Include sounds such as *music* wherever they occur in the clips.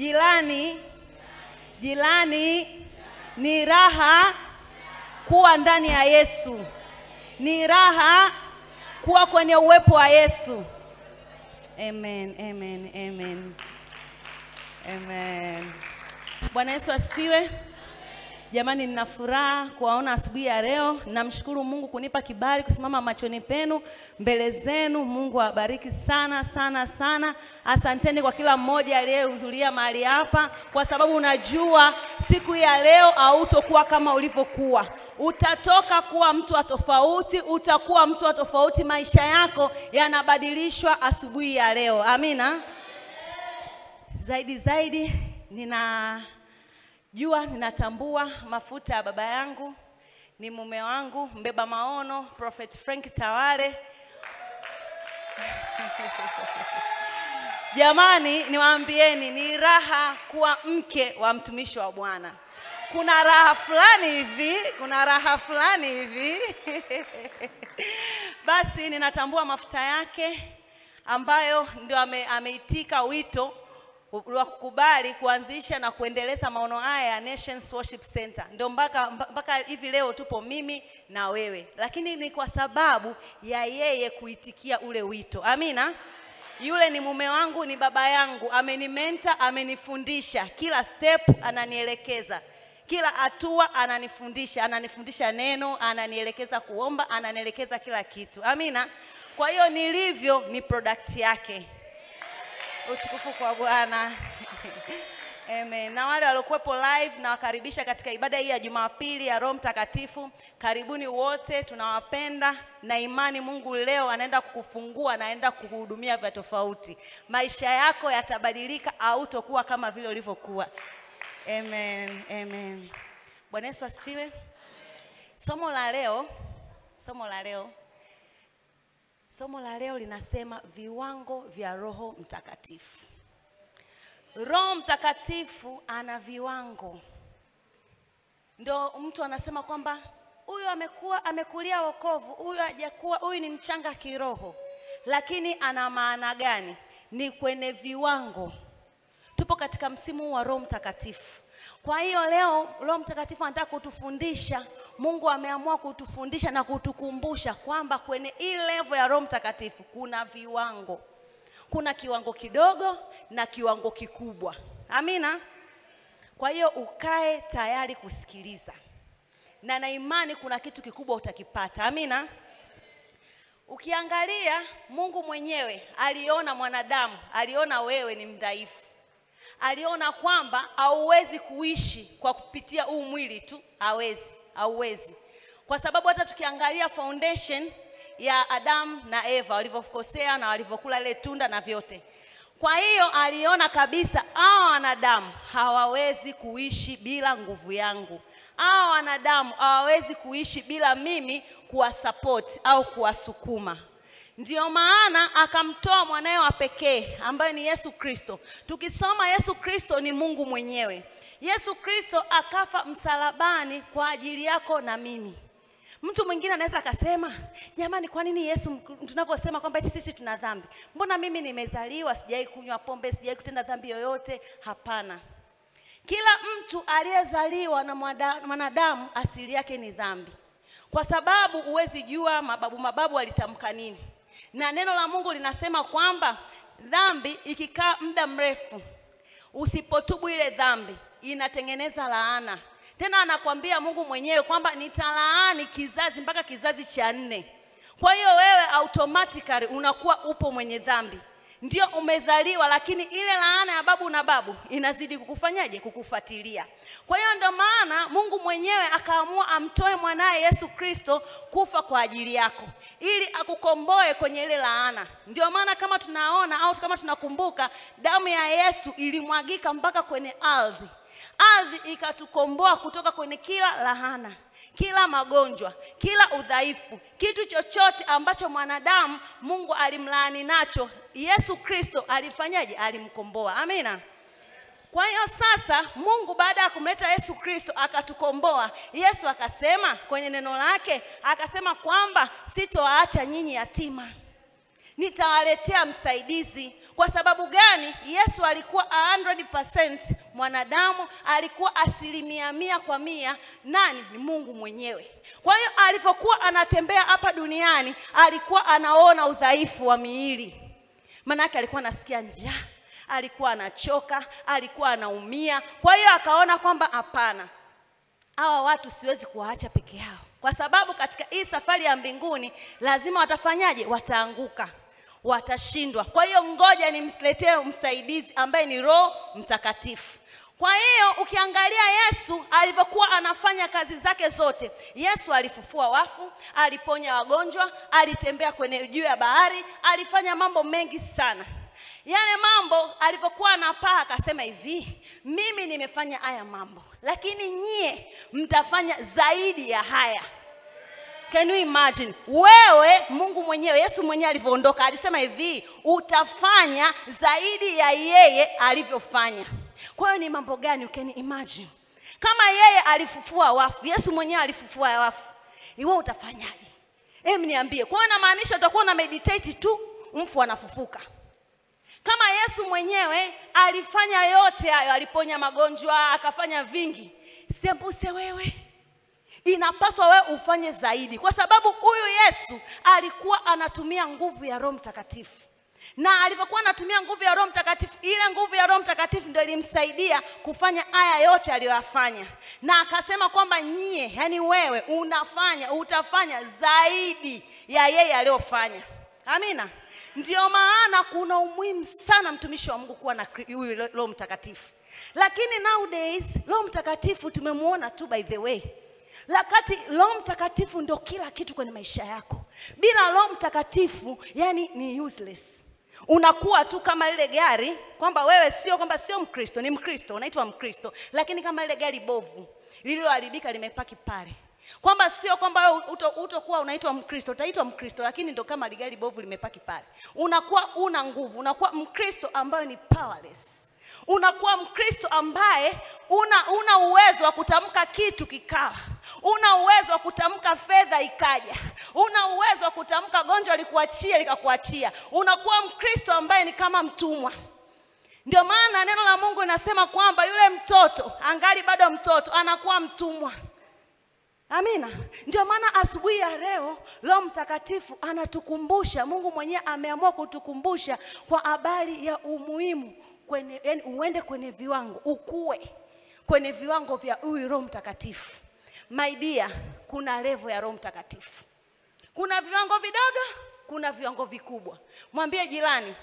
Jirani, jirani, ni raha kuwa ndani ya Yesu, ni raha kuwa kwenye uwepo wa Yesu. Amen, amen, amen, amen. Bwana Yesu asifiwe. Jamani, nina furaha kuwaona asubuhi ya leo. Namshukuru Mungu kunipa kibali kusimama machoni penu mbele zenu. Mungu awabariki sana sana sana. Asanteni kwa kila mmoja aliyehudhuria mahali hapa, kwa sababu unajua siku ya leo hautokuwa kama ulivyokuwa. Utatoka kuwa mtu wa tofauti, utakuwa mtu wa tofauti. Maisha yako yanabadilishwa asubuhi ya leo. Amina. Zaidi zaidi nina jua ninatambua mafuta ya baba yangu ni mume wangu mbeba maono Prophet Frank Tawale. *laughs* Jamani, niwaambieni ni raha kuwa mke wa mtumishi wa Bwana. Kuna raha fulani hivi, kuna raha fulani hivi. *laughs* Basi ninatambua mafuta yake ambayo ndio ame, ameitika wito wa kukubali kuanzisha na kuendeleza maono haya ya Nations Worship Center. Ndio mpaka mpaka hivi leo tupo mimi na wewe, lakini ni kwa sababu ya yeye kuitikia ule wito. Amina. Yule ni mume wangu, ni baba yangu, amenimenta, amenifundisha kila step, ananielekeza kila hatua, ananifundisha, ananifundisha neno, ananielekeza kuomba, ananielekeza kila kitu. Amina. Kwa hiyo nilivyo ni product yake. Utukufu kwa Bwana. *laughs* Amen. Na wale waliokuwepo live nawakaribisha katika ibada hii ya Jumapili ya Roho Mtakatifu. Karibuni wote, tunawapenda na imani Mungu leo anaenda kukufungua, anaenda kukuhudumia vya tofauti. Maisha yako yatabadilika, autokuwa kama vile ulivyokuwa. Amen. Amen. Bwana Yesu asifiwe. Somo la leo, somo la leo Somo la leo linasema viwango vya Roho Mtakatifu. Roho Mtakatifu ana viwango, ndo mtu anasema kwamba huyu amekuwa amekulia wokovu, huyu hajakuwa, huyu ni mchanga kiroho. Lakini ana maana gani? Ni kwenye viwango. Tupo katika msimu wa Roho Mtakatifu. Kwa hiyo leo Roho Mtakatifu anataka kutufundisha, Mungu ameamua kutufundisha na kutukumbusha kwamba kwenye hii level ya Roho Mtakatifu kuna viwango, kuna kiwango kidogo na kiwango kikubwa. Amina. Kwa hiyo ukae tayari kusikiliza, na na imani kuna kitu kikubwa utakipata. Amina. Ukiangalia Mungu mwenyewe aliona mwanadamu, aliona wewe ni mdhaifu aliona kwamba hauwezi kuishi kwa kupitia huu mwili tu, hawezi, hauwezi, kwa sababu hata tukiangalia foundation ya Adamu na Eva walivyokosea na walivyokula ile tunda na vyote. Kwa hiyo aliona kabisa hawa wanadamu hawawezi kuishi bila nguvu yangu, hawa wanadamu hawawezi kuishi bila mimi kuwasapoti au kuwasukuma. Ndiyo maana akamtoa mwanaye wa pekee ambaye ni Yesu Kristo. Tukisoma Yesu Kristo ni Mungu mwenyewe. Yesu Kristo akafa msalabani kwa ajili yako na mimi. Mtu mwingine anaweza akasema, jamani, kwa nini Yesu tunavyosema kwamba sisi tuna dhambi, mbona mimi nimezaliwa sijai kunywa pombe, sijawahi kutenda dhambi yoyote? Hapana, kila mtu aliyezaliwa na mwanadamu asili yake ni dhambi, kwa sababu huwezi jua mababu mababu walitamka nini na neno la Mungu linasema kwamba dhambi ikikaa muda mrefu, usipotubu ile dhambi inatengeneza laana. Tena anakwambia Mungu mwenyewe kwamba nitalaani kizazi mpaka kizazi cha nne. Kwa hiyo wewe automatically unakuwa upo mwenye dhambi ndio umezaliwa, lakini ile laana ya babu na babu inazidi kukufanyaje? Kukufuatilia. Kwa hiyo ndio maana Mungu mwenyewe akaamua amtoe mwanaye Yesu Kristo kufa kwa ajili yako, ili akukomboe kwenye ile laana. Ndio maana kama tunaona au kama tunakumbuka, damu ya Yesu ilimwagika mpaka kwenye ardhi ardhi ikatukomboa kutoka kwenye kila lahana, kila magonjwa, kila udhaifu, kitu chochote ambacho mwanadamu Mungu alimlaani nacho, Yesu Kristo alifanyaje? Alimkomboa. Amina. Kwa hiyo sasa, Mungu baada ya kumleta Yesu Kristo akatukomboa, Yesu akasema kwenye neno lake, akasema kwamba sitowaacha nyinyi yatima nitawaletea msaidizi. Kwa sababu gani? Yesu alikuwa 100% mwanadamu, alikuwa asilimia mia kwa mia. Nani? Ni Mungu mwenyewe. Kwa hiyo alipokuwa anatembea hapa duniani, alikuwa anaona udhaifu wa miili, maanake alikuwa anasikia njaa, alikuwa anachoka, alikuwa anaumia. Kwa hiyo akaona kwamba hapana, hawa watu siwezi kuwaacha peke yao, kwa sababu katika hii safari ya mbinguni lazima watafanyaje? Wataanguka watashindwa. Kwa hiyo ngoja nimsiletee msaidizi ambaye ni Roho Mtakatifu. Kwa hiyo ukiangalia Yesu alivyokuwa anafanya kazi zake zote, Yesu alifufua wafu, aliponya wagonjwa, alitembea kwenye juu ya bahari, alifanya mambo mengi sana. Yale mambo alivyokuwa anapaa, akasema hivi, mimi nimefanya haya mambo, lakini nyie mtafanya zaidi ya haya can you imagine wewe mungu mwenyewe yesu mwenyewe alivyoondoka alisema hivi utafanya zaidi ya yeye alivyofanya kwa hiyo ni mambo gani can imagine kama yeye alifufua wafu yesu mwenyewe alifufua wafu iwe utafanyaje em niambie kwa hiyo namaanisha utakuwa na meditate tu mfu anafufuka kama yesu mwenyewe alifanya yote hayo aliponya magonjwa akafanya vingi sembuse wewe inapaswa wewe ufanye zaidi, kwa sababu huyu Yesu alikuwa anatumia nguvu ya Roho Mtakatifu na alivyokuwa anatumia nguvu ya Roho Mtakatifu, ile nguvu ya Roho Mtakatifu ndio ilimsaidia kufanya haya yote aliyoyafanya, na akasema kwamba nyie, yani wewe unafanya, utafanya zaidi ya yeye aliyofanya. Amina. Ndiyo maana kuna umuhimu sana mtumishi wa Mungu kuwa na huyu Roho Mtakatifu, lakini nowadays Roho Mtakatifu tumemwona tu by the way lakati Roho Mtakatifu ndo kila kitu kwenye maisha yako. Bila Roho Mtakatifu, yani ni useless unakuwa tu kama lile gari kwamba wewe sio kwamba sio mkristo ni mkristo unaitwa mkristo lakini kama lile gari bovu lililoharibika limepaki pale kwamba sio kwamba utokuwa uto, uto unaitwa mkristo utaitwa mkristo lakini ndo kama ligari bovu limepaki pale unakuwa una nguvu unakuwa mkristo ambayo ni powerless unakuwa mkristo ambaye una, una uwezo wa kutamka kitu kikawa, una uwezo wa kutamka fedha ikaja, una uwezo wa kutamka gonjwa likuachie likakuachia. Unakuwa mkristo ambaye ni kama mtumwa. Ndio maana neno la Mungu linasema kwamba yule mtoto angali bado mtoto, anakuwa mtumwa. Amina. Ndio maana asubuhi ya leo Roho Mtakatifu anatukumbusha, Mungu mwenyewe ameamua kutukumbusha kwa habari ya umuhimu kwenye, yani uende kwenye viwango, ukue kwenye viwango vya huyu Roho Mtakatifu. My dear, kuna levo ya Roho Mtakatifu, kuna viwango vidogo, kuna viwango vikubwa. Mwambie jirani,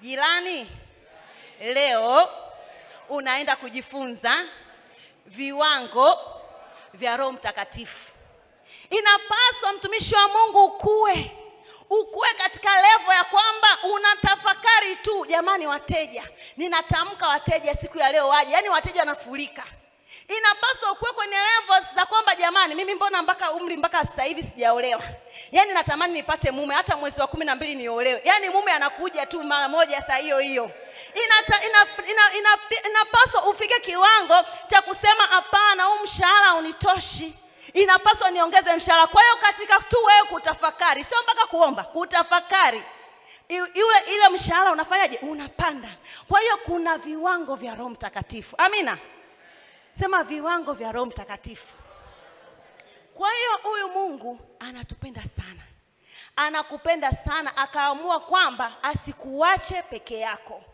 jirani, leo unaenda kujifunza viwango vya Roho Mtakatifu. Inapaswa mtumishi wa Mungu ukue, ukue katika levo ya kwamba unatafakari tu, jamani, wateja ninatamka wateja siku ya leo waje, yaani wateja wanafurika inapaswa kuwe kwenye levels za kwamba jamani, mimi mbona mpaka umri mpaka sasa hivi sijaolewa, yaani natamani nipate mume hata mwezi wa kumi na mbili niolewe. Yaani mume anakuja tu mara moja saa hiyo hiyo. Inata, ina, ina, ina, inapaswa ufike kiwango cha kusema hapana, huu mshahara unitoshi inapaswa niongeze mshahara. Kwa hiyo katika tu wewe kutafakari, sio mpaka kuomba, kutafakari yule ile mshahara unafanyaje, unapanda. Kwa hiyo kuna viwango vya Roho Mtakatifu. Amina sema viwango vya Roho Mtakatifu. Kwa hiyo huyu Mungu anatupenda sana, anakupenda sana, akaamua kwamba asikuache peke yako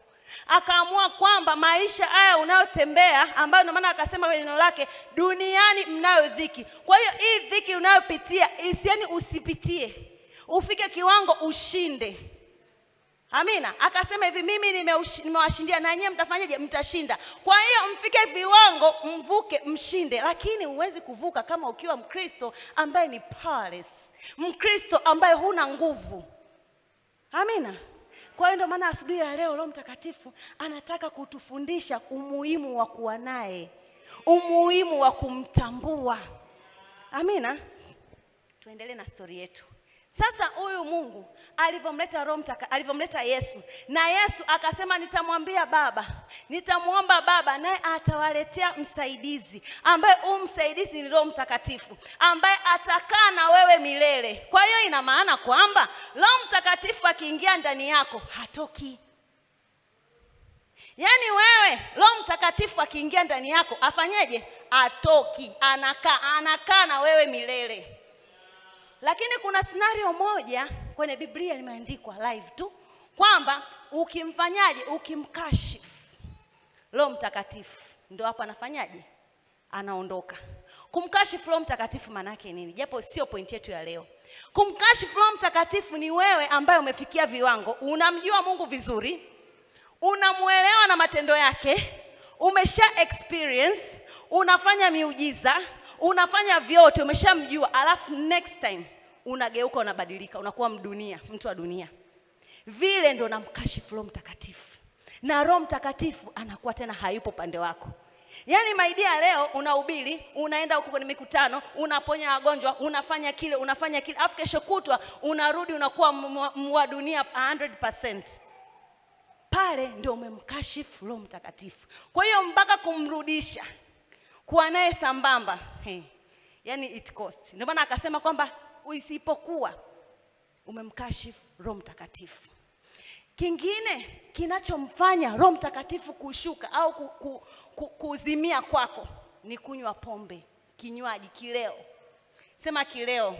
akaamua kwamba maisha haya unayotembea ambayo ndio maana akasema kwenye neno lake duniani mnayo dhiki kwa hiyo hii dhiki unayopitia isiani usipitie ufike kiwango ushinde amina akasema hivi mimi nimewashindia na nyie mtafanyaje mtashinda kwa hiyo mfike viwango mvuke mshinde lakini huwezi kuvuka kama ukiwa mkristo ambaye ni powerless mkristo ambaye huna nguvu amina kwa hiyo ndio maana asubuhi ya leo roho mtakatifu anataka kutufundisha umuhimu wa kuwa naye umuhimu wa kumtambua amina tuendelee na stori yetu sasa huyu mungu alivyomleta Roho Mtakatifu, alivyomleta Yesu, na Yesu akasema, nitamwambia Baba, nitamwomba Baba naye atawaletea msaidizi, ambaye huu msaidizi ni Roho Mtakatifu, ambaye atakaa na wewe milele. Kwa hiyo ina maana kwamba Roho Mtakatifu akiingia ndani yako hatoki. Yaani wewe Roho Mtakatifu akiingia ndani yako afanyeje? Atoki, anakaa anakaa na wewe milele. Lakini kuna scenario moja kwenye Biblia limeandikwa live tu kwamba ukimfanyaje, ukimkashifu Roho Mtakatifu ndio hapo anafanyaje, anaondoka. Kumkashifu Roho Mtakatifu maana yake nini? Japo sio pointi yetu ya leo. Kumkashifu Roho Mtakatifu ni wewe ambaye umefikia viwango, unamjua Mungu vizuri, unamwelewa na matendo yake umesha experience, unafanya miujiza, unafanya vyote, umeshamjua, alafu next time unageuka, unabadilika, unakuwa mdunia, mtu wa dunia. Vile ndo namkashifu Roho Mtakatifu, na Roho Mtakatifu anakuwa tena hayupo pande wako. Yaani maidia, leo unahubiri, unaenda huko kwenye mikutano, unaponya wagonjwa, unafanya kile, unafanya kile, afu kesho kutwa unarudi unakuwa mwa dunia 100% pale ndio umemkashifu Roho Mtakatifu. Kwa hiyo mpaka kumrudisha kuwa naye sambamba hey, yani it cost. Ndio maana akasema kwamba usipokuwa umemkashifu Roho Mtakatifu. Kingine kinachomfanya Roho Mtakatifu kushuka au ku, ku, ku, kuzimia kwako ni kunywa pombe, kinywaji, kileo. Sema kileo.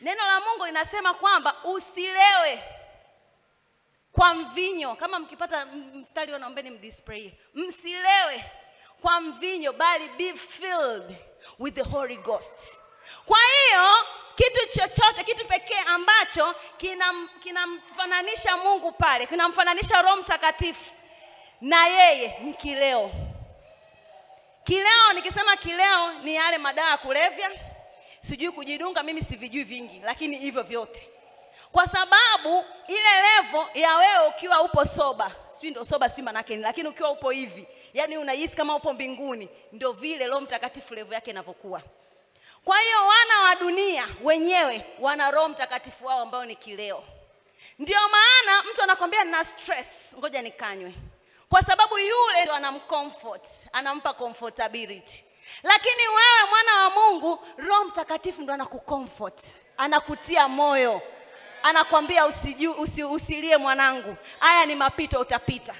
Neno la Mungu linasema kwamba usilewe kwa mvinyo kama mkipata mstari naombeni mdisplay msilewe kwa mvinyo bali be filled with the holy ghost kwa hiyo kitu chochote kitu pekee ambacho kinamfananisha kina mungu pale kinamfananisha roho mtakatifu na yeye ni kileo kileo nikisema kileo ni yale madawa ya kulevya sijui kujidunga mimi sivijui vingi lakini hivyo vyote kwa sababu ile levo ya wewe ukiwa upo soba sijui ndo soba sijui manake ni lakini ukiwa upo hivi yani unahisi kama upo mbinguni ndo vile roho mtakatifu levo yake inavyokuwa kwa hiyo wana wa dunia wenyewe wana roho mtakatifu wao ambao ni kileo ndio maana mtu anakwambia na stress ngoja nikanywe kwa sababu yule ndo anamcomfort anampa comfortability lakini wewe mwana wa mungu roho mtakatifu ndo anakucomfort anakutia moyo anakwambia usiju, usi, usilie mwanangu, haya ni mapito, utapita.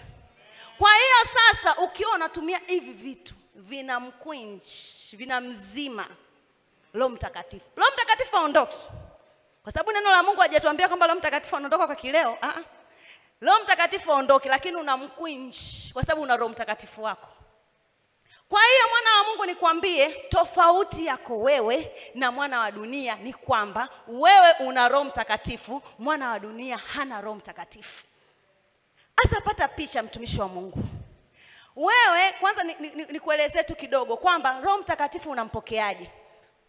Kwa hiyo sasa, ukiwa unatumia hivi vitu vina mkwinchi, vina mzima Roho Mtakatifu. Roho Mtakatifu aondoki kwa sababu neno la Mungu hajatuambia kwamba Roho Mtakatifu anaondoka kwa kileo. Ah, ah. Roho Mtakatifu aondoki, lakini una unamkwinchi kwa sababu una Roho Mtakatifu wako. Kwa hiyo mwana wa Mungu, nikwambie tofauti yako wewe na mwana wa dunia ni kwamba wewe una Roho Mtakatifu, mwana wa dunia hana Roho Mtakatifu. asapata pata picha, mtumishi wa Mungu. Wewe kwanza nikuelezee ni, ni, ni tu kidogo kwamba Roho Mtakatifu unampokeaje?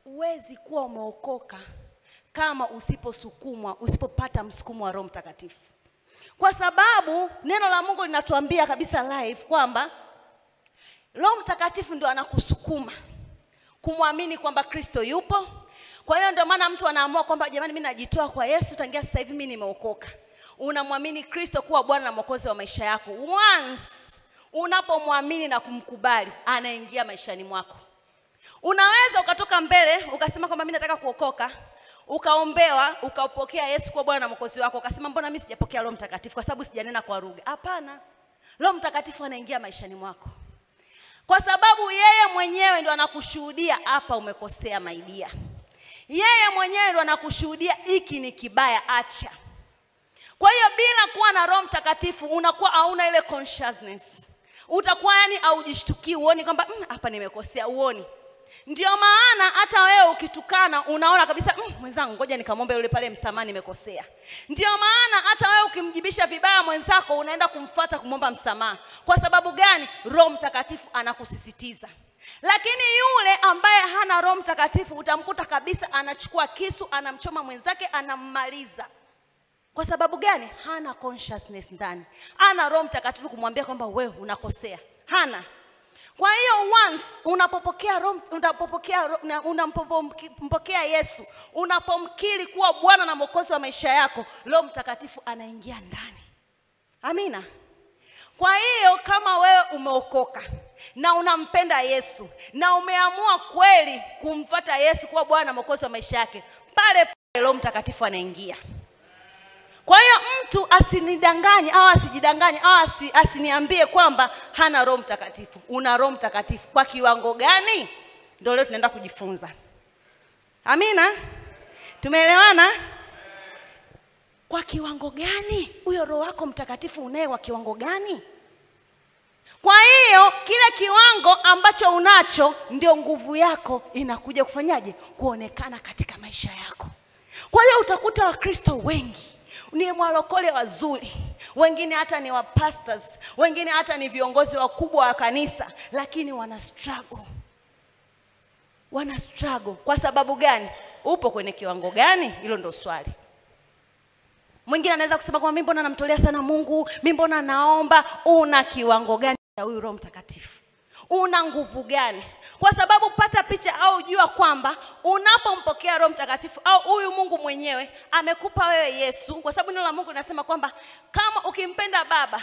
uwezi kuwa umeokoka kama usiposukumwa, usipopata msukumo wa Roho Mtakatifu, kwa sababu neno la Mungu linatuambia kabisa live kwamba Roho Mtakatifu ndio anakusukuma kumwamini kwamba Kristo yupo. Kwa hiyo ndio maana mtu anaamua kwamba jamani, mimi najitoa kwa Yesu, tangia sasa hivi mimi nimeokoka. Unamwamini Kristo kuwa Bwana na Mwokozi wa maisha yako. Once unapomwamini na kumkubali, anaingia maishani mwako. Unaweza ukatoka mbele ukasema kwamba mimi nataka kuokoka, ukaombewa ukapokea Yesu kuwa Bwana na Mwokozi wako, ukasema mbona mimi sijapokea Roho Mtakatifu kwa sababu sijanena kwa lugha? Hapana, Roho Mtakatifu anaingia maishani mwako kwa sababu yeye mwenyewe ndo anakushuhudia hapa umekosea maidia yeye mwenyewe ndo anakushuhudia hiki ni kibaya acha kwa hiyo bila kuwa na roho mtakatifu unakuwa hauna ile consciousness utakuwa yani aujishtukii uoni kwamba hapa mm, nimekosea uoni ndio maana hata wewe ukitukana unaona kabisa mm, mwenzangu, ngoja nikamwombe yule pale msamaha, nimekosea. Ndio maana hata wewe ukimjibisha vibaya mwenzako unaenda kumfata kumwomba msamaha. Kwa sababu gani? Roho Mtakatifu anakusisitiza. Lakini yule ambaye hana Roho Mtakatifu utamkuta kabisa anachukua kisu, anamchoma mwenzake, anammaliza. Kwa sababu gani? Hana consciousness ndani, ana Roho Mtakatifu kumwambia kwamba wewe unakosea, hana kwa hiyo once unapopokea unapopokea unampokea Yesu, unapomkiri kuwa Bwana na Mwokozi wa maisha yako, Roho Mtakatifu anaingia ndani. Amina. Kwa hiyo kama wewe umeokoka na unampenda Yesu na umeamua kweli kumfuata Yesu kuwa Bwana na Mwokozi wa maisha yake, pale pale Roho Mtakatifu anaingia. Kwa hiyo mtu asinidanganye au asijidanganye au asi, asiniambie kwamba hana Roho Mtakatifu. Una Roho Mtakatifu kwa kiwango gani? Ndio leo tunaenda kujifunza. Amina, tumeelewana? Kwa kiwango gani? Huyo Roho wako Mtakatifu unaye wa kiwango gani? Kwa hiyo kile kiwango ambacho unacho ndio nguvu yako inakuja kufanyaje? Kuonekana katika maisha yako. Kwa hiyo utakuta Wakristo wengi ni mwalokole wazuri, wengine hata ni wapastors, wengine hata ni viongozi wakubwa wa kanisa, lakini wana struggle, wana struggle. Kwa sababu gani? Upo kwenye kiwango gani? Hilo ndo swali. Mwingine anaweza kusema kwamba mimi mbona namtolea sana Mungu, mimi mbona naomba. Una kiwango gani cha huyu Roho Mtakatifu? una nguvu gani kwa sababu pata picha au jua kwamba unapompokea roho mtakatifu au huyu mungu mwenyewe amekupa wewe yesu kwa sababu neno la mungu linasema kwamba kama ukimpenda baba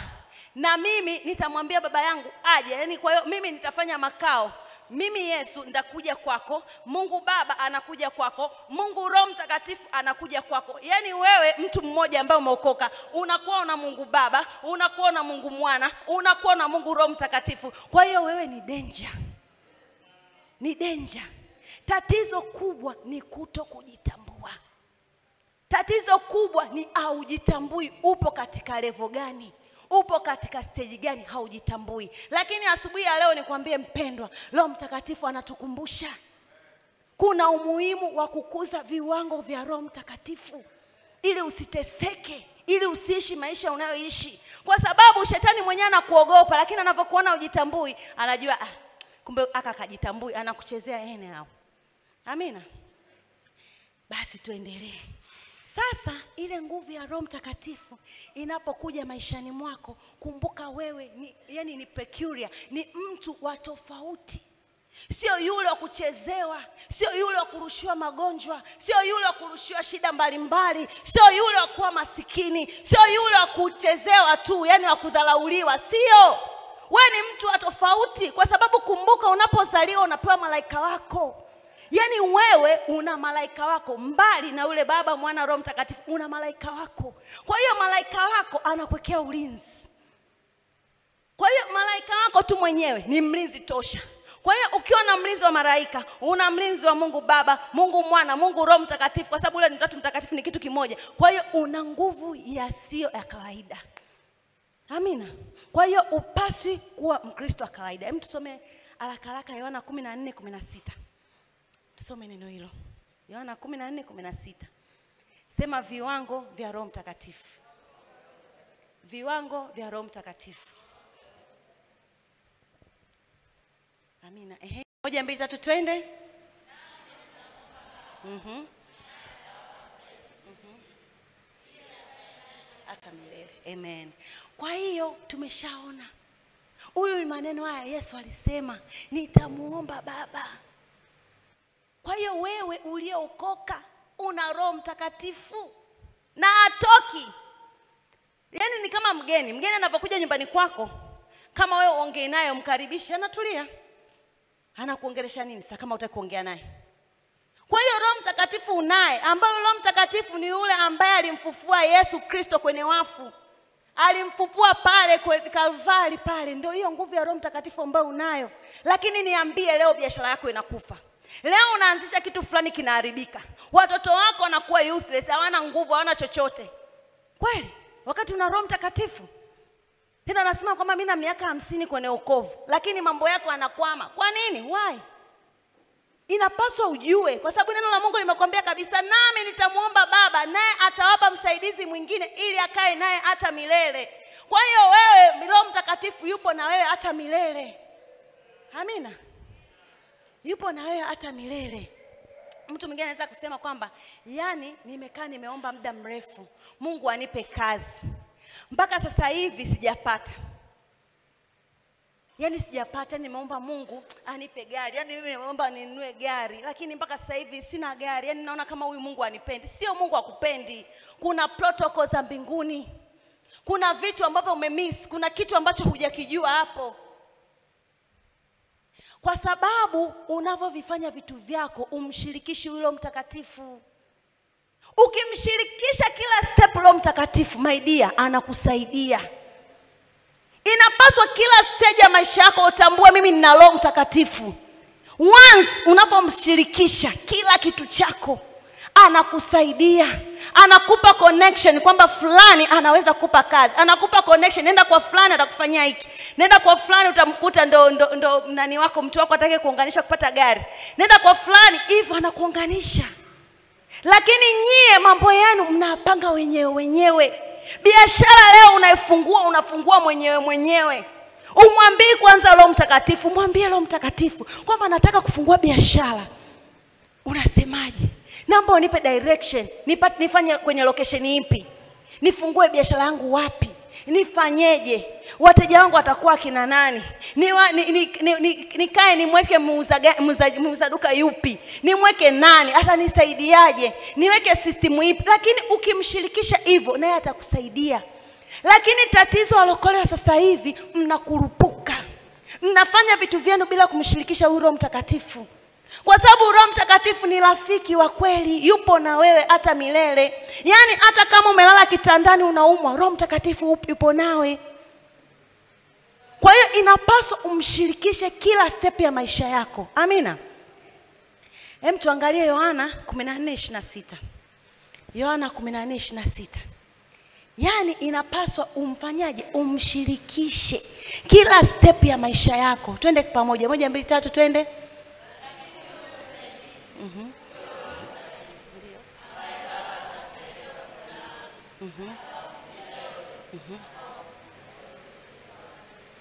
na mimi nitamwambia baba yangu aje yaani kwa hiyo mimi nitafanya makao mimi Yesu ndakuja kwako, Mungu Baba anakuja kwako, Mungu Roho Mtakatifu anakuja kwako. Yaani wewe mtu mmoja ambaye umeokoka unakuwa na Mungu Baba, unakuwa na Mungu Mwana, unakuwa na Mungu Roho Mtakatifu. Kwa hiyo wewe ni denja, ni denja. Tatizo kubwa ni kuto kujitambua. Tatizo kubwa ni aujitambui upo katika levo gani upo katika steji gani haujitambui. Lakini asubuhi ya leo nikwambie mpendwa, Roho Mtakatifu anatukumbusha kuna umuhimu wa kukuza viwango vya Roho Mtakatifu ili usiteseke, ili usiishi maisha unayoishi, kwa sababu shetani mwenyewe anakuogopa, lakini anavyokuona ujitambui, anajua ah, kumbe aka kajitambui, anakuchezea ene hao. Amina. Basi tuendelee. Sasa ile nguvu ya Roho Mtakatifu inapokuja maishani mwako, kumbuka wewe ni, yani ni peculiar, ni mtu wa tofauti, sio yule wa kuchezewa, sio yule wa kurushiwa magonjwa, sio yule wa kurushiwa shida mbalimbali, sio yule wa kuwa masikini, sio yule wa kuchezewa tu, yani wa kudhalauliwa, sio. Wewe ni mtu wa tofauti, kwa sababu kumbuka, unapozaliwa unapewa malaika wako yaani wewe una malaika wako mbali na yule baba mwana roho mtakatifu una malaika wako kwa hiyo malaika wako anakuwekea ulinzi kwa hiyo malaika wako tu mwenyewe ni mlinzi tosha kwa hiyo ukiwa na mlinzi wa malaika una mlinzi wa mungu baba mungu mwana mungu roho mtakatifu kwa sababu ule ni tatu mtakatifu ni kitu kimoja kwa hiyo una nguvu yasiyo ya kawaida amina kwa hiyo upaswi kuwa mkristo wa kawaida hem tusome haraka haraka yohana kumi na nne kumi na sita Tusome neno hilo, Yohana 14:16. Sema viwango vya Roho Mtakatifu, viwango vya Roho Mtakatifu. Amina. Ehe, moja, mbili, tatu, twende. Mhm. mhm. hata milele. Amen. Kwa hiyo tumeshaona huyu ni maneno haya Yesu alisema, nitamuomba Baba kwa hiyo wewe uliyeokoka una Roho Mtakatifu na atoki. Yaani ni kama mgeni, mgeni anapokuja nyumbani kwako, kama wewe ongei naye umkaribishe, anatulia, anakuongelesha nini sasa kama utaki naye? Kwa hiyo Roho Mtakatifu unaye, ambayo Roho Mtakatifu ni yule ambaye alimfufua Yesu Kristo kwenye wafu, alimfufua pale Kalvari pale. Ndio hiyo nguvu ya Roho Mtakatifu ambayo unayo. Lakini niambie leo, biashara yako inakufa Leo unaanzisha kitu fulani kinaharibika, watoto wako wanakuwa useless, hawana nguvu, hawana chochote. Kweli, wakati una Roho Mtakatifu tena anasema kwamba mi na miaka hamsini kwenye ukovu lakini mambo yako yanakwama. Kwa nini? Why? Inapaswa ujue, kwa sababu neno la Mungu limekwambia kabisa, nami nitamwomba Baba naye atawapa msaidizi mwingine ili akae naye hata milele. Kwa hiyo wewe, Roho Mtakatifu yupo na wewe hata milele. Amina yupo na wewe hata milele. Mtu mwingine anaweza kusema kwamba yani, nimekaa nimeomba muda mrefu, Mungu anipe kazi, mpaka sasa hivi sijapata yani sijapata, nimeomba Mungu anipe gari, yani mimi nimeomba ninunue gari, lakini mpaka sasa hivi sina gari. yani naona kama huyu Mungu anipendi. Sio Mungu akupendi, kuna protocol za mbinguni, kuna vitu ambavyo umemiss, kuna kitu ambacho hujakijua hapo kwa sababu unavyovifanya vitu vyako umshirikishi huyo mtakatifu ukimshirikisha kila step lo mtakatifu maidia anakusaidia inapaswa kila stage ya maisha yako utambue mimi nina roho mtakatifu once unapomshirikisha kila kitu chako anakusaidia anakupa connection kwamba fulani anaweza kupa kazi anakupa connection nenda kwa fulani atakufanyia hiki nenda kwa fulani utamkuta ndo, ndo, ndo nani wako mtu wako atake kuunganisha kupata gari nenda kwa fulani hivyo anakuunganisha lakini nyie mambo yenu mnapanga wenyewe wenyewe biashara leo unaifungua unafungua mwenyewe mwenyewe umwambii kwanza roho mtakatifu mwambie roho mtakatifu kwamba nataka kufungua biashara unasemaje naomba unipe direction nipate nifanye kwenye location ipi nifungue biashara yangu wapi nifanyeje wateja wangu watakuwa akina nani nikae ni, ni, ni, ni, ni nimweke muuza, muuza, muuza duka yupi nimweke nani atanisaidiaje niweke sistimu ipi lakini ukimshirikisha hivyo naye atakusaidia lakini tatizo walokolewa sasa hivi mnakurupuka mnafanya vitu vyenu bila kumshirikisha huyu roho mtakatifu kwa sababu roho mtakatifu ni rafiki wa kweli yupo na wewe hata milele yaani hata kama umelala kitandani unaumwa roho mtakatifu yupo nawe kwa hiyo inapaswa umshirikishe kila step ya maisha yako amina hem tuangalie yohana 1426 yohana 1426 yaani inapaswa umfanyaje umshirikishe kila step ya maisha yako twende pamoja moja mbili tatu twende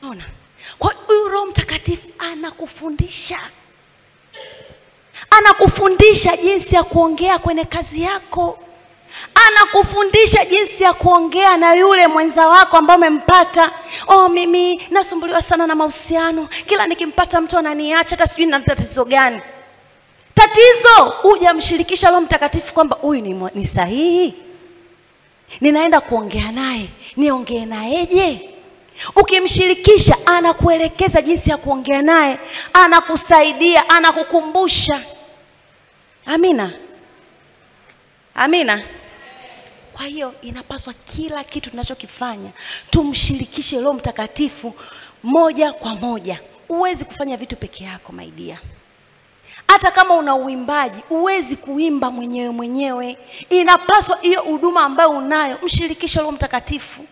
Ona. Kwa huyu Roho Mtakatifu anakufundisha anakufundisha jinsi ya kuongea kwenye kazi yako, anakufundisha jinsi ya kuongea na yule mwenza wako ambaye umempata. Oh, mimi nasumbuliwa sana na mahusiano, kila nikimpata mtu ananiacha, hata sijui na tatizo gani. Tatizo hujamshirikisha Roho Mtakatifu kwamba huyu ni, ni sahihi, ninaenda kuongea naye, niongee nayeje? Ukimshirikisha anakuelekeza jinsi ya kuongea naye, anakusaidia, anakukumbusha. Amina, amina. Kwa hiyo inapaswa kila kitu tunachokifanya tumshirikishe Roho Mtakatifu moja kwa moja. Huwezi kufanya vitu peke yako, maidia hata kama una uimbaji huwezi kuimba mwenyewe mwenyewe inapaswa hiyo huduma ambayo unayo mshirikishe roho mtakatifu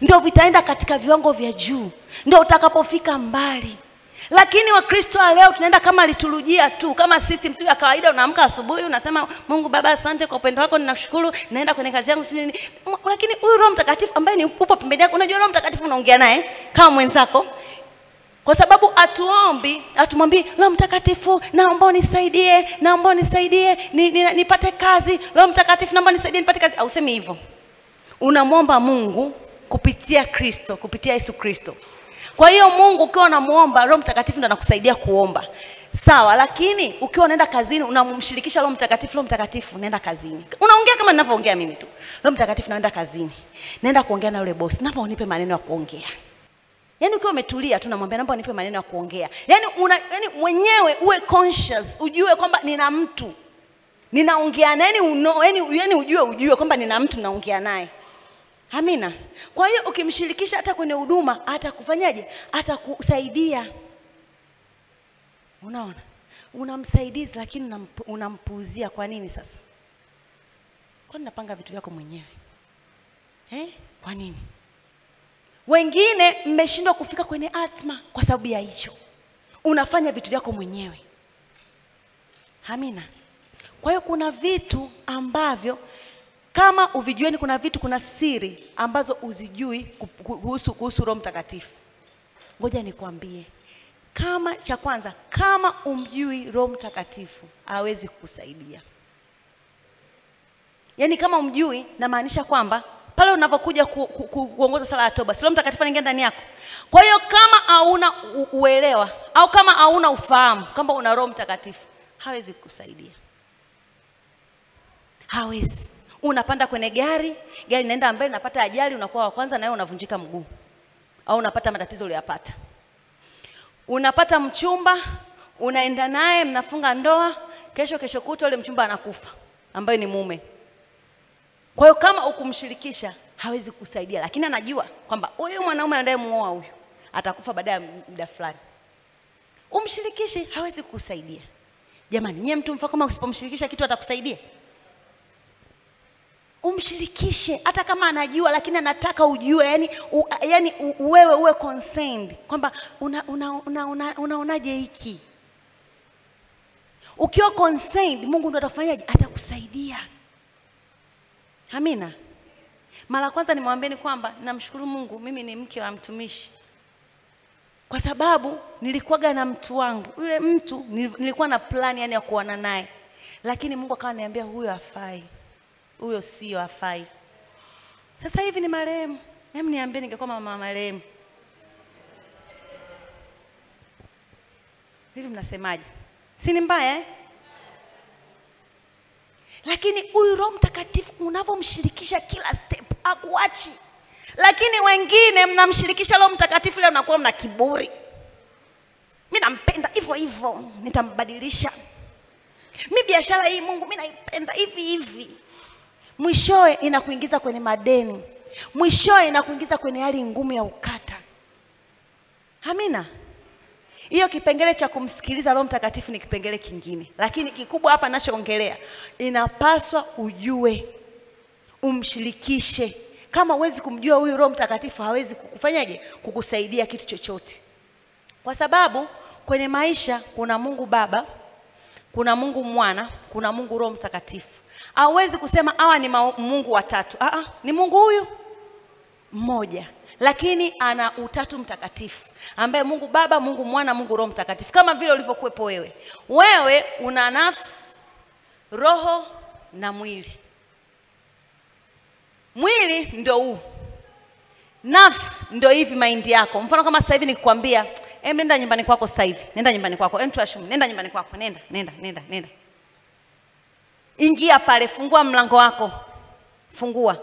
ndio vitaenda katika viwango vya juu ndio utakapofika mbali lakini wakristo wa leo tunaenda kama liturujia tu kama sisi mtu ya kawaida unaamka asubuhi unasema mungu baba asante kwa upendo wako ninashukuru naenda kwenye kazi yangu sinini lakini huyu roho mtakatifu ambaye ni upo pembeni yako unajua roho mtakatifu unaongea naye kama mwenzako kwa sababu atuombi atumwambii lo mtakatifu naomba unisaidie naomba unisaidie ni, ni, nipate kazi lo mtakatifu naomba nisaidie nipate kazi ausemi hivyo unamwomba mungu kupitia kristo kupitia yesu kristo kwa hiyo mungu ukiwa unamwomba roho mtakatifu ndo anakusaidia kuomba sawa lakini ukiwa unaenda kazini unamshirikisha roho mtakatifu roho mtakatifu naenda kazini unaongea kama ninavyoongea mimi tu roho mtakatifu naenda kazini naenda kuongea na yule bosi naomba unipe maneno ya kuongea yaani ukiwa umetulia tu namwambia naomba nipe maneno ya kuongea yaani una yani mwenyewe uwe conscious ujue kwamba nina mtu ninaongea naye yani, yaani yani ujue ujue kwamba nina mtu naongea naye amina kwa hiyo ukimshirikisha hata kwenye huduma atakufanyaje atakusaidia unaona unamsaidizi lakini unampuuzia kwa nini sasa kwani napanga vitu vyako mwenyewe eh? kwa nini wengine mmeshindwa kufika kwenye atma kwa sababu ya hicho, unafanya vitu vyako mwenyewe. Amina. Kwa hiyo kuna vitu ambavyo kama uvijueni, kuna vitu, kuna siri ambazo uzijui kuhusu, kuhusu Roho Mtakatifu. Ngoja nikwambie, kama cha kwanza, kama umjui Roho Mtakatifu hawezi kukusaidia. Yaani kama umjui, namaanisha kwamba pale unapokuja kuongoza sala ya toba, silo mtakatifu anaingia ndani yako. Kwa hiyo kama hauna uelewa au kama hauna ufahamu kama una Roho Mtakatifu, hawezi kukusaidia, hawezi. Unapanda kwenye gari, gari linaenda mbele, unapata ajali, unakuwa wa kwanza, na wewe unavunjika mguu au unapata matatizo uliyopata. Unapata mchumba, unaenda naye, mnafunga ndoa, kesho kesho kutwa ule mchumba anakufa, ambaye ni mume kwa hiyo kama ukumshirikisha hawezi kusaidia, lakini anajua kwamba huyu mwanaume anayemuoa huyu atakufa baada ya muda fulani. Umshirikishi hawezi kusaidia. Jamani, nyie mtu mfa kama usipomshirikisha kitu atakusaidia? Umshirikishe hata kama anajua, lakini anataka ujue, yani, u, yani u, wewe uwe concerned kwamba unaonaje una, una, una, una hiki. Ukiwa concerned, Mungu ndo atakufanyaje? Atakusaidia. Amina. Mara kwanza nimwambieni kwamba namshukuru Mungu, mimi ni mke wa mtumishi, kwa sababu nilikuwaga na mtu wangu, yule mtu nilikuwa na plani yani ya kuona naye, lakini Mungu akawa niambia huyo afai, huyo sio afai. Sasa hivi ni marehemu. Hem, niambie ningekuwa mama marehemu hivi, mnasemaje? Si ni mbaya eh? lakini huyu roho mtakatifu unavyomshirikisha kila step akuachi lakini wengine mnamshirikisha roho mtakatifu leo mnakuwa mna kiburi mi nampenda hivyo hivyo nitambadilisha mi biashara hii mungu mi naipenda hivi hivi mwishowe inakuingiza kwenye madeni mwishowe inakuingiza kwenye hali ngumu ya ukata amina hiyo kipengele cha kumsikiliza Roho Mtakatifu ni kipengele kingine, lakini kikubwa hapa ninachoongelea, inapaswa ujue, umshirikishe. Kama huwezi kumjua huyu Roho Mtakatifu, hawezi kukufanyaje, kukusaidia kitu chochote, kwa sababu kwenye maisha kuna Mungu Baba, kuna Mungu Mwana, kuna Mungu Roho Mtakatifu. Hauwezi kusema hawa ni Mungu watatu. Aa, ah, ah, ni Mungu huyu mmoja lakini ana utatu mtakatifu ambaye mungu baba mungu mwana mungu roho mtakatifu kama vile ulivyokuwepo wewe wewe una nafsi roho na mwili mwili ndo huu nafsi ndo hivi maindi yako mfano kama sasa hivi nikikwambia em nenda nyumbani kwako sasa hivi nenda nyumbani kwako em tuashum nenda nyumbani kwako nenda nenda nenda nenda ingia pale fungua mlango wako fungua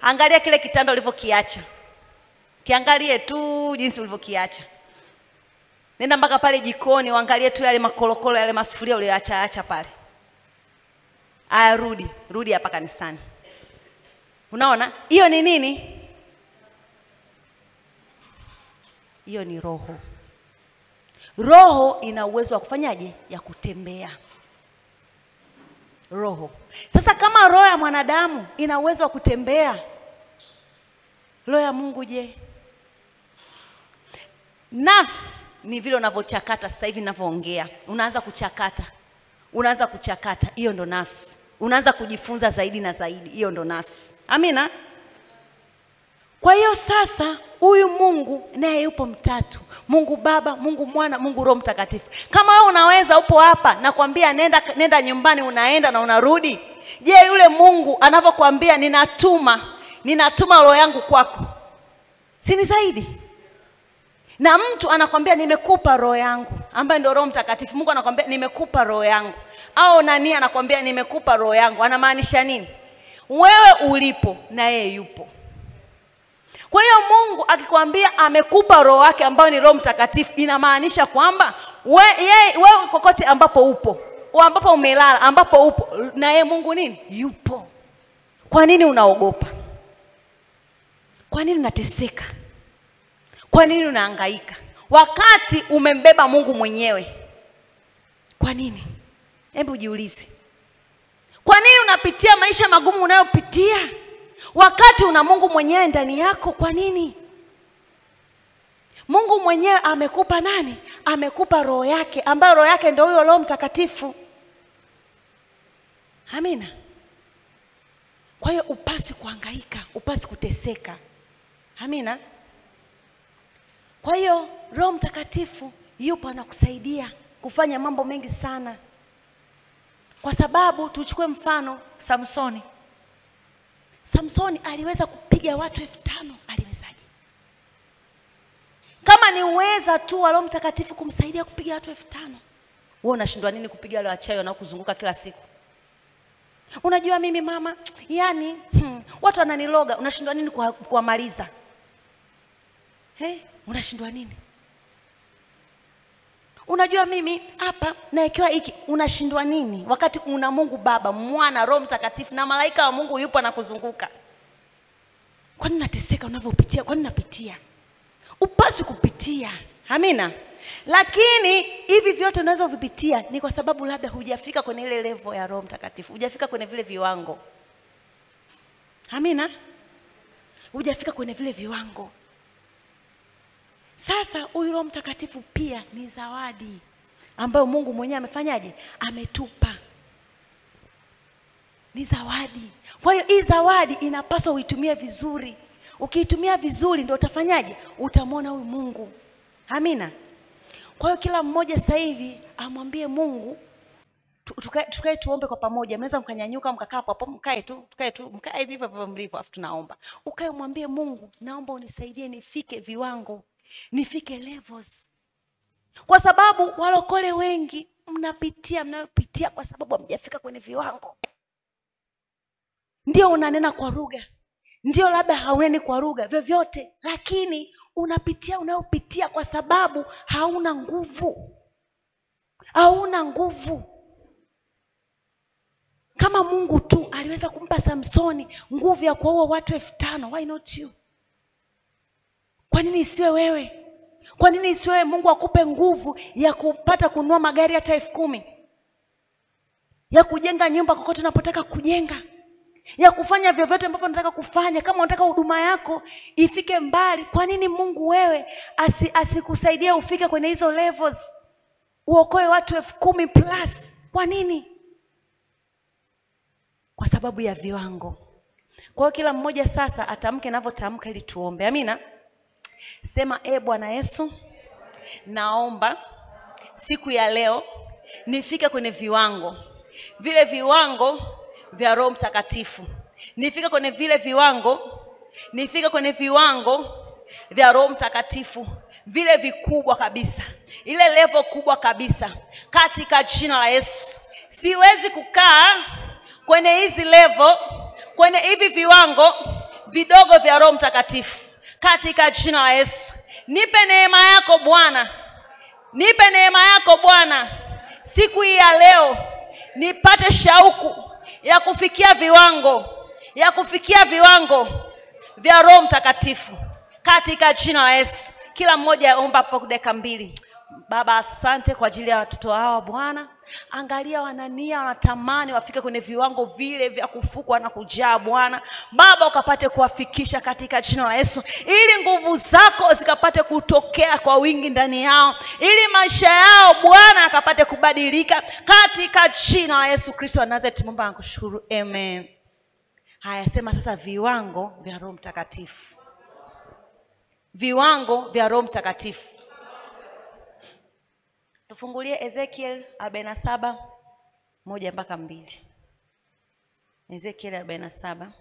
angalia kile kitanda ulivyokiacha kiangalie tu jinsi ulivyokiacha nenda mpaka pale jikoni uangalie tu yale makorokoro yale masufuria uliyoachaacha pale aya rudi rudi hapa kanisani unaona hiyo ni nini hiyo ni roho roho ina uwezo wa kufanyaje ya kutembea roho sasa kama roho ya mwanadamu ina uwezo wa kutembea roho ya mungu je Nafsi ni vile unavyochakata sasa hivi ninavyoongea, unaanza kuchakata, unaanza kuchakata, hiyo ndo nafsi. Unaanza kujifunza zaidi na zaidi, hiyo ndo nafsi. Amina. Kwa hiyo sasa huyu Mungu naye yupo mtatu, Mungu Baba, Mungu Mwana, Mungu Roho Mtakatifu. Kama wewe unaweza, upo hapa, nakwambia nenda, nenda nyumbani, unaenda na unarudi. Je, yule Mungu anavyokuambia ninatuma, ninatuma roho yangu kwako, si ni zaidi? na mtu anakwambia nimekupa roho yangu ambaye ndio roho mtakatifu mungu anakwambia nimekupa roho yangu au nani anakwambia nimekupa roho yangu anamaanisha nini wewe ulipo na yeye yupo kwa hiyo mungu akikwambia amekupa roho wake ambayo ni roho mtakatifu inamaanisha kwamba we, we, wewe kokote ambapo upo ambapo umelala ambapo upo na yeye mungu nini yupo kwa nini unaogopa kwa nini unateseka kwa nini unahangaika wakati umembeba Mungu mwenyewe? Kwa nini? Hebu jiulize, kwa nini unapitia maisha magumu unayopitia wakati una Mungu mwenyewe ndani yako? Kwa nini? Mungu mwenyewe amekupa nani? Amekupa roho yake, ambayo roho yake ndio huyo Roho Mtakatifu. Amina. Kwa hiyo upasi kuhangaika, upasi kuteseka. Amina. Kwa hiyo Roho Mtakatifu yupo anakusaidia kufanya mambo mengi sana, kwa sababu tuchukue mfano Samsoni. Samsoni aliweza kupiga watu elfu tano aliwezaje? Kama ni uweza tu wa Roho Mtakatifu kumsaidia kupiga watu elfu tano wewe unashindwa nini kupiga wale wachawi wanaokuzunguka kila siku? Unajua mimi mama, yani hmm, watu wananiloga, unashindwa nini kuwamaliza? Hey, unashindwa nini unajua mimi hapa naekewa hiki unashindwa nini wakati una mungu baba mwana roho mtakatifu na malaika wa mungu yupo anakuzunguka kwani nateseka unavyopitia kwani napitia upaswi kupitia amina lakini hivi vyote unaweza kuvipitia ni kwa sababu labda hujafika kwenye ile level ya roho mtakatifu hujafika kwenye vile viwango amina hujafika kwenye vile viwango sasa huyu Roho Mtakatifu pia ni zawadi ambayo Mungu mwenyewe amefanyaje? Ametupa, ni zawadi. Kwa hiyo hii zawadi inapaswa uitumie vizuri. Ukiitumia vizuri, ndio utafanyaje? Utamwona huyu Mungu. Amina. Kwa hiyo kila mmoja sasa hivi amwambie Mungu, tukae tuombe kwa pamoja. Mnaweza mkanyanyuka mkakaa kwa pamoja, mkae tu, tukae tu, mkae hivyo hivyo mlivyo, afu tunaomba. Ukae mwambie Mungu, naomba unisaidie nifike viwango nifike levels kwa sababu walokole wengi mnapitia mnayopitia kwa sababu hamjafika kwenye viwango ndio unanena kwa lugha ndio labda hauneni kwa lugha vyovyote lakini unapitia unayopitia kwa sababu hauna nguvu hauna nguvu kama mungu tu aliweza kumpa samsoni nguvu ya kuwaua watu elfu tano why not you kwa nini isiwe wewe? Kwa nini isiwe Mungu akupe nguvu ya kupata kunua magari hata elfu kumi ya kujenga nyumba kokote unapotaka kujenga, ya kufanya vyovyote ambavyo unataka kufanya. Kama unataka huduma yako ifike mbali, kwa nini Mungu wewe asikusaidie asi ufike kwenye hizo levels, uokoe watu elfu kumi plus? Kwa nini? Kwa sababu ya viwango. Kwa hiyo kila mmoja sasa atamke navyotamka, ili tuombe. Amina sema e bwana yesu naomba siku ya leo nifike kwenye viwango vile viwango vya roho mtakatifu nifike kwenye vile viwango nifike kwenye viwango vya roho mtakatifu vile vikubwa kabisa ile levo kubwa kabisa katika jina la yesu siwezi kukaa kwenye hizi levo kwenye hivi viwango vidogo vya roho mtakatifu katika jina la yesu nipe neema yako bwana nipe neema yako bwana siku hii ya leo nipate shauku ya kufikia viwango ya kufikia viwango vya roho mtakatifu katika jina la yesu kila mmoja aomba po dakika mbili baba asante kwa ajili ya watoto hawa bwana Angalia, wanania wanatamani wafike kwenye viwango vile vya kufukwa na kujaa. Bwana Baba, ukapate kuwafikisha katika jina la Yesu, ili nguvu zako zikapate kutokea kwa wingi ndani yao, ili maisha yao Bwana akapate kubadilika katika jina la Yesu Kristo wa Nazareti. Mungu amen. Haya, sema sasa, viwango vya Roho Mtakatifu, viwango vya Roho Mtakatifu. Tufungulie Ezekiel 47 moja mpaka mbili. Ezekiel 47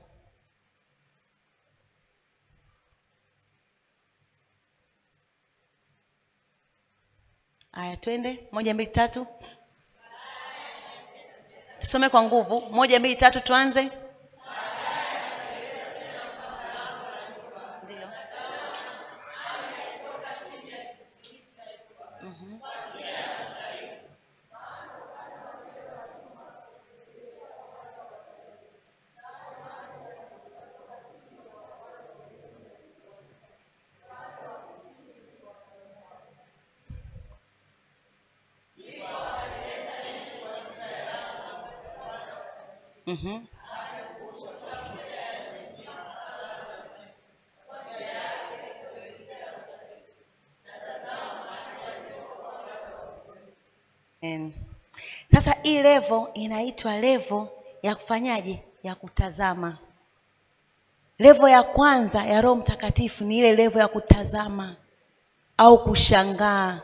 Aya, twende moja mbili tatu, tusome kwa nguvu. Moja mbili tatu, tuanze. Mm-hmm. sasa hii levo inaitwa levo ya kufanyaje? Ya kutazama. Levo ya kwanza ya Roho Mtakatifu ni ile levo ya kutazama au kushangaa.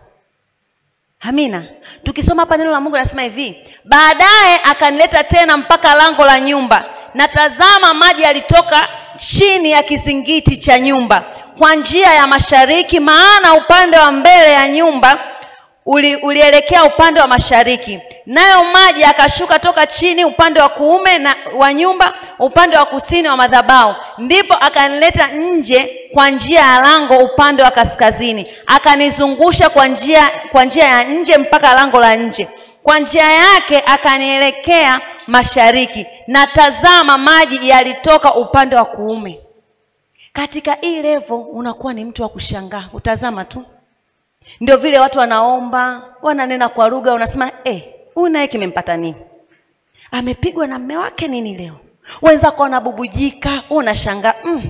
Amina. Tukisoma hapa neno la Mungu anasema hivi, baadaye akanileta tena mpaka lango la nyumba, na tazama, maji yalitoka chini ya kizingiti cha nyumba kwa njia ya mashariki, maana upande wa mbele ya nyumba uli, ulielekea upande wa mashariki, nayo maji akashuka toka chini upande wa kuume na wa nyumba upande wa kusini wa madhabahu ndipo akanileta nje kwa njia ya lango upande wa kaskazini akanizungusha kwa njia kwa njia ya nje mpaka lango la nje kwa njia yake akanielekea mashariki na tazama maji yalitoka upande wa kuume katika hii levo unakuwa ni mtu wa kushangaa utazama tu ndio vile watu wanaomba wananena kwa lugha unasema eh, huyu naye kimempata nini amepigwa na mme wake nini leo wenzako wanabubujika unashangaa mm,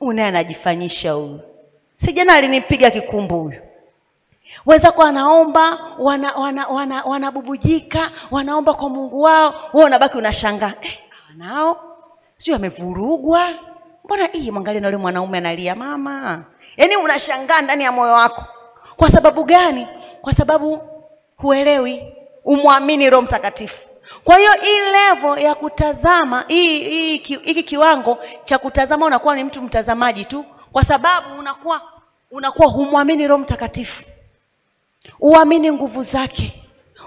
unaye anajifanyisha huyu sijana alinipiga kikumbu huyu wenzako wanaomba wanabubujika wana, wana, wana, wana wanaomba kwa mungu wao wewe unabaki unashangaa eh, nao sio amevurugwa mbona hii mwangalie na yule mwanaume analia mama yaani unashangaa ndani ya moyo wako kwa sababu gani kwa sababu huelewi umwamini roho mtakatifu kwa hiyo hii level ya kutazama hii hiki kiwango cha kutazama, unakuwa ni mtu mtazamaji tu, kwa sababu unakuwa unakuwa humwamini Roho Mtakatifu, uamini nguvu zake,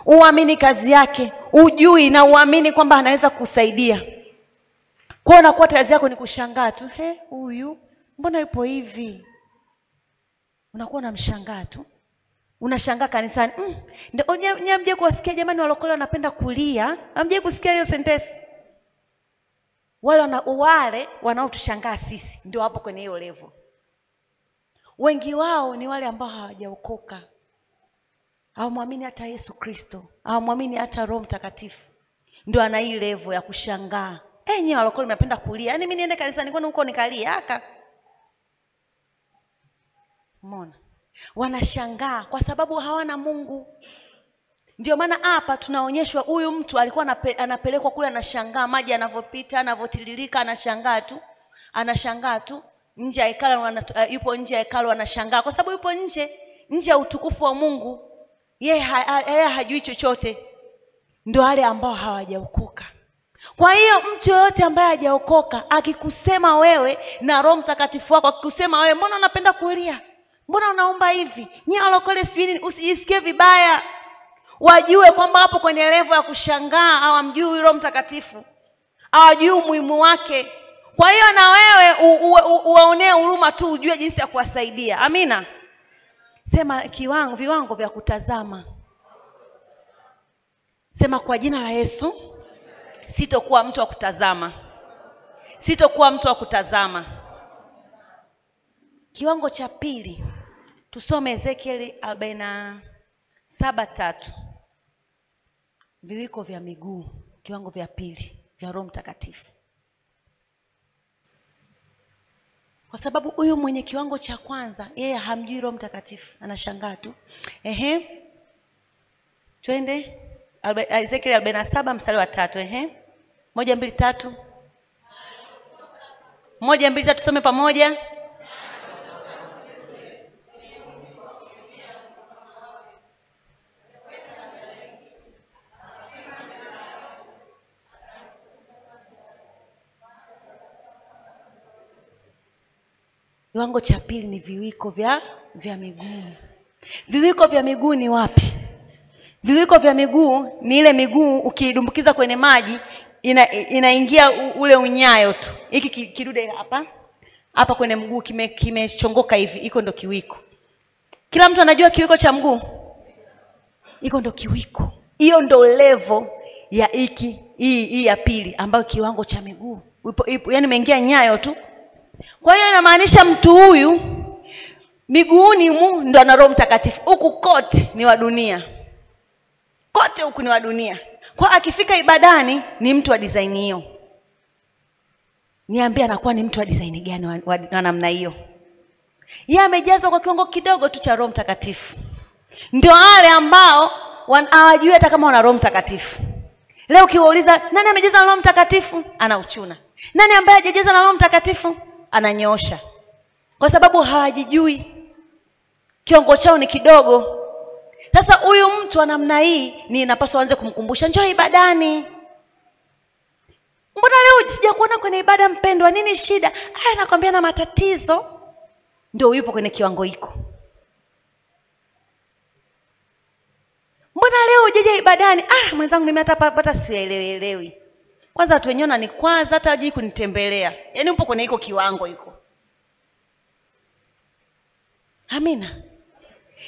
uamini kazi yake, ujui na uamini kwamba anaweza kusaidia. Kwa hiyo unakuwa kazi yako ni kushangaa tu, he, huyu mbona yupo hivi? Unakuwa na mshangaa tu unashangaa kanisani mm, oh, nye mjai kuwasikia jamani walokole wanapenda kulia amjai kusikia hiyo sentensi wale wana, wale wanaotushangaa sisi ndio wapo kwenye hiyo levo wengi wao ni wale ambao hawajaokoka hawamwamini hata yesu kristo hawamwamini hata roho mtakatifu ndio ana hii levo ya kushangaa enye eh, walokole mnapenda kulia yaani mi niende kanisani kwenu huko nikalia aka mona Wanashangaa kwa sababu hawana Mungu. Ndio maana hapa tunaonyeshwa huyu mtu alikuwa anapelekwa kule, anashangaa maji anavyopita, anavyotiririka, anashangaa tu, anashangaa tu nje ya hekalu, eh, yupo nje ya hekalu anashangaa, kwa sababu yupo nje nje ya utukufu wa Mungu. Yeye hajui chochote, ndio wale ambao hawajaokoka. Kwa hiyo mtu yoyote ambaye hajaokoka akikusema wewe na Roho Mtakatifu wako akikusema wewe, mbona unapenda kulia mbona unaomba hivi nyie alokole sijui usijisikie vibaya wajue kwamba wapo kwenye levo ya kushangaa hawamjui roho mtakatifu hawajui umuhimu wake kwa hiyo na wewe uwaonee huruma tu ujue jinsi ya kuwasaidia amina sema kiwango viwango vya kutazama sema kwa jina la yesu sitokuwa mtu wa kutazama sitokuwa mtu wa kutazama kiwango cha pili Tusome Ezekieli 473 saba tatu. Viwiko vya miguu, kiwango vya pili vya Roho Mtakatifu, kwa sababu huyu mwenye kiwango cha kwanza yeye hamjui Roho Mtakatifu, anashangaa tu. Ehe, twende ah, Ezekieli 47 saba mstari wa tatu. Ehe, moja mbili tatu, moja mbili tatu, tusome pamoja. Kiwango cha pili ni viwiko vya vya miguu. Viwiko vya miguu ni wapi? Viwiko vya miguu ni ile miguu ukiidumbukiza kwenye maji ina, inaingia ule unyayo tu. Hiki kidude hapa hapa kwenye mguu kimechongoka kime hivi, iko ndo kiwiko. Kila mtu anajua kiwiko cha mguu, iko ndo kiwiko. Hiyo ndo levo ya iki hii hii ya pili, ambayo kiwango cha miguu yaani imeingia nyayo tu kwa hiyo inamaanisha mtu huyu miguuni mu ndo ana roho mtakatifu huku kote ni wa dunia kote huku ni wa dunia kwa akifika ibadani ni mtu wa disaini hiyo niambie anakuwa ni mtu wa disaini gani wa, namna hiyo yeye amejazwa kwa kiwango kidogo tu cha roho mtakatifu ndio wale ambao hawajui hata kama wana roho mtakatifu leo ukiwauliza nani amejaza na roho mtakatifu ana uchuna nani ambaye hajajaza na roho mtakatifu ananyoosha kwa sababu hawajijui kiwango chao ni kidogo sasa huyu mtu wa namna hii ni inapaswa anze kumkumbusha njoo ibadani mbona leo sijakuona kwenye ibada mpendwa nini shida aya nakwambia na matatizo ndio yupo kwenye kiwango hiko mbona leo ujija ibadani ah mwenzangu nimi hata pata kwanza watu wenyewe wananikwaza hata wajii kunitembelea yaani upo kwenye hiko kiwango hiko amina